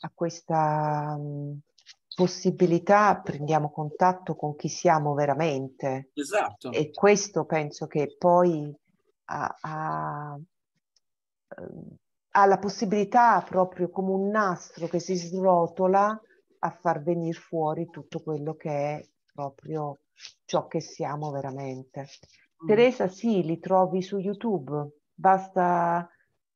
a questa mm, possibilità prendiamo contatto con chi siamo veramente. Esatto. E questo penso che poi ha, ha, eh, ha, la possibilità proprio come un nastro che si srotola a far venire fuori tutto quello che è proprio ciò che siamo veramente. Mm. Teresa, sì, li trovi su YouTube, basta,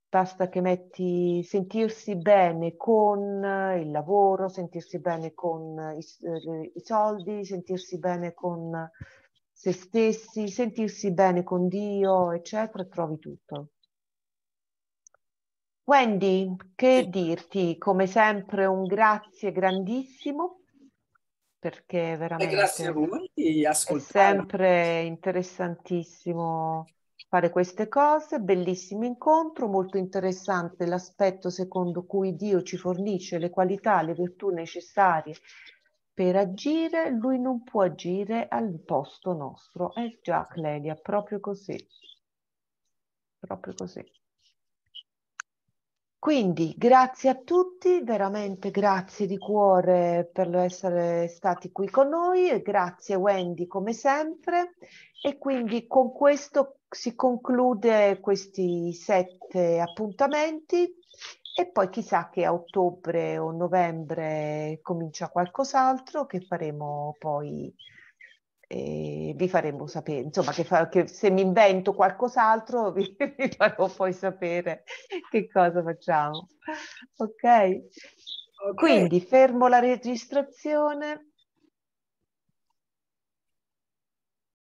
basta che metti sentirsi bene con eh, il lavoro, sentirsi bene con eh, i, eh, i soldi, sentirsi bene con se stessi, sentirsi bene con Dio, eccetera, trovi tutto. Wendy, che dirti? Come sempre un grazie grandissimo perché veramente... grazie a voi È sempre interessantissimo fare queste cose, bellissimo incontro, molto interessante l'aspetto secondo cui Dio ci fornisce le qualità, le virtù necessarie per agire, lui non può agire al posto nostro. Eh già, Clelia, proprio così. Proprio così. Quindi grazie a tutti, veramente grazie di cuore per essere stati qui con noi, grazie Wendy come sempre e quindi con questo si conclude questi sette appuntamenti e poi chissà che a ottobre o novembre comincia qualcos'altro che faremo poi e vi faremo sapere, insomma, che, fa, che se mi invento qualcos'altro vi, vi, farò poi sapere che cosa facciamo. Ok? okay. Quindi fermo la registrazione.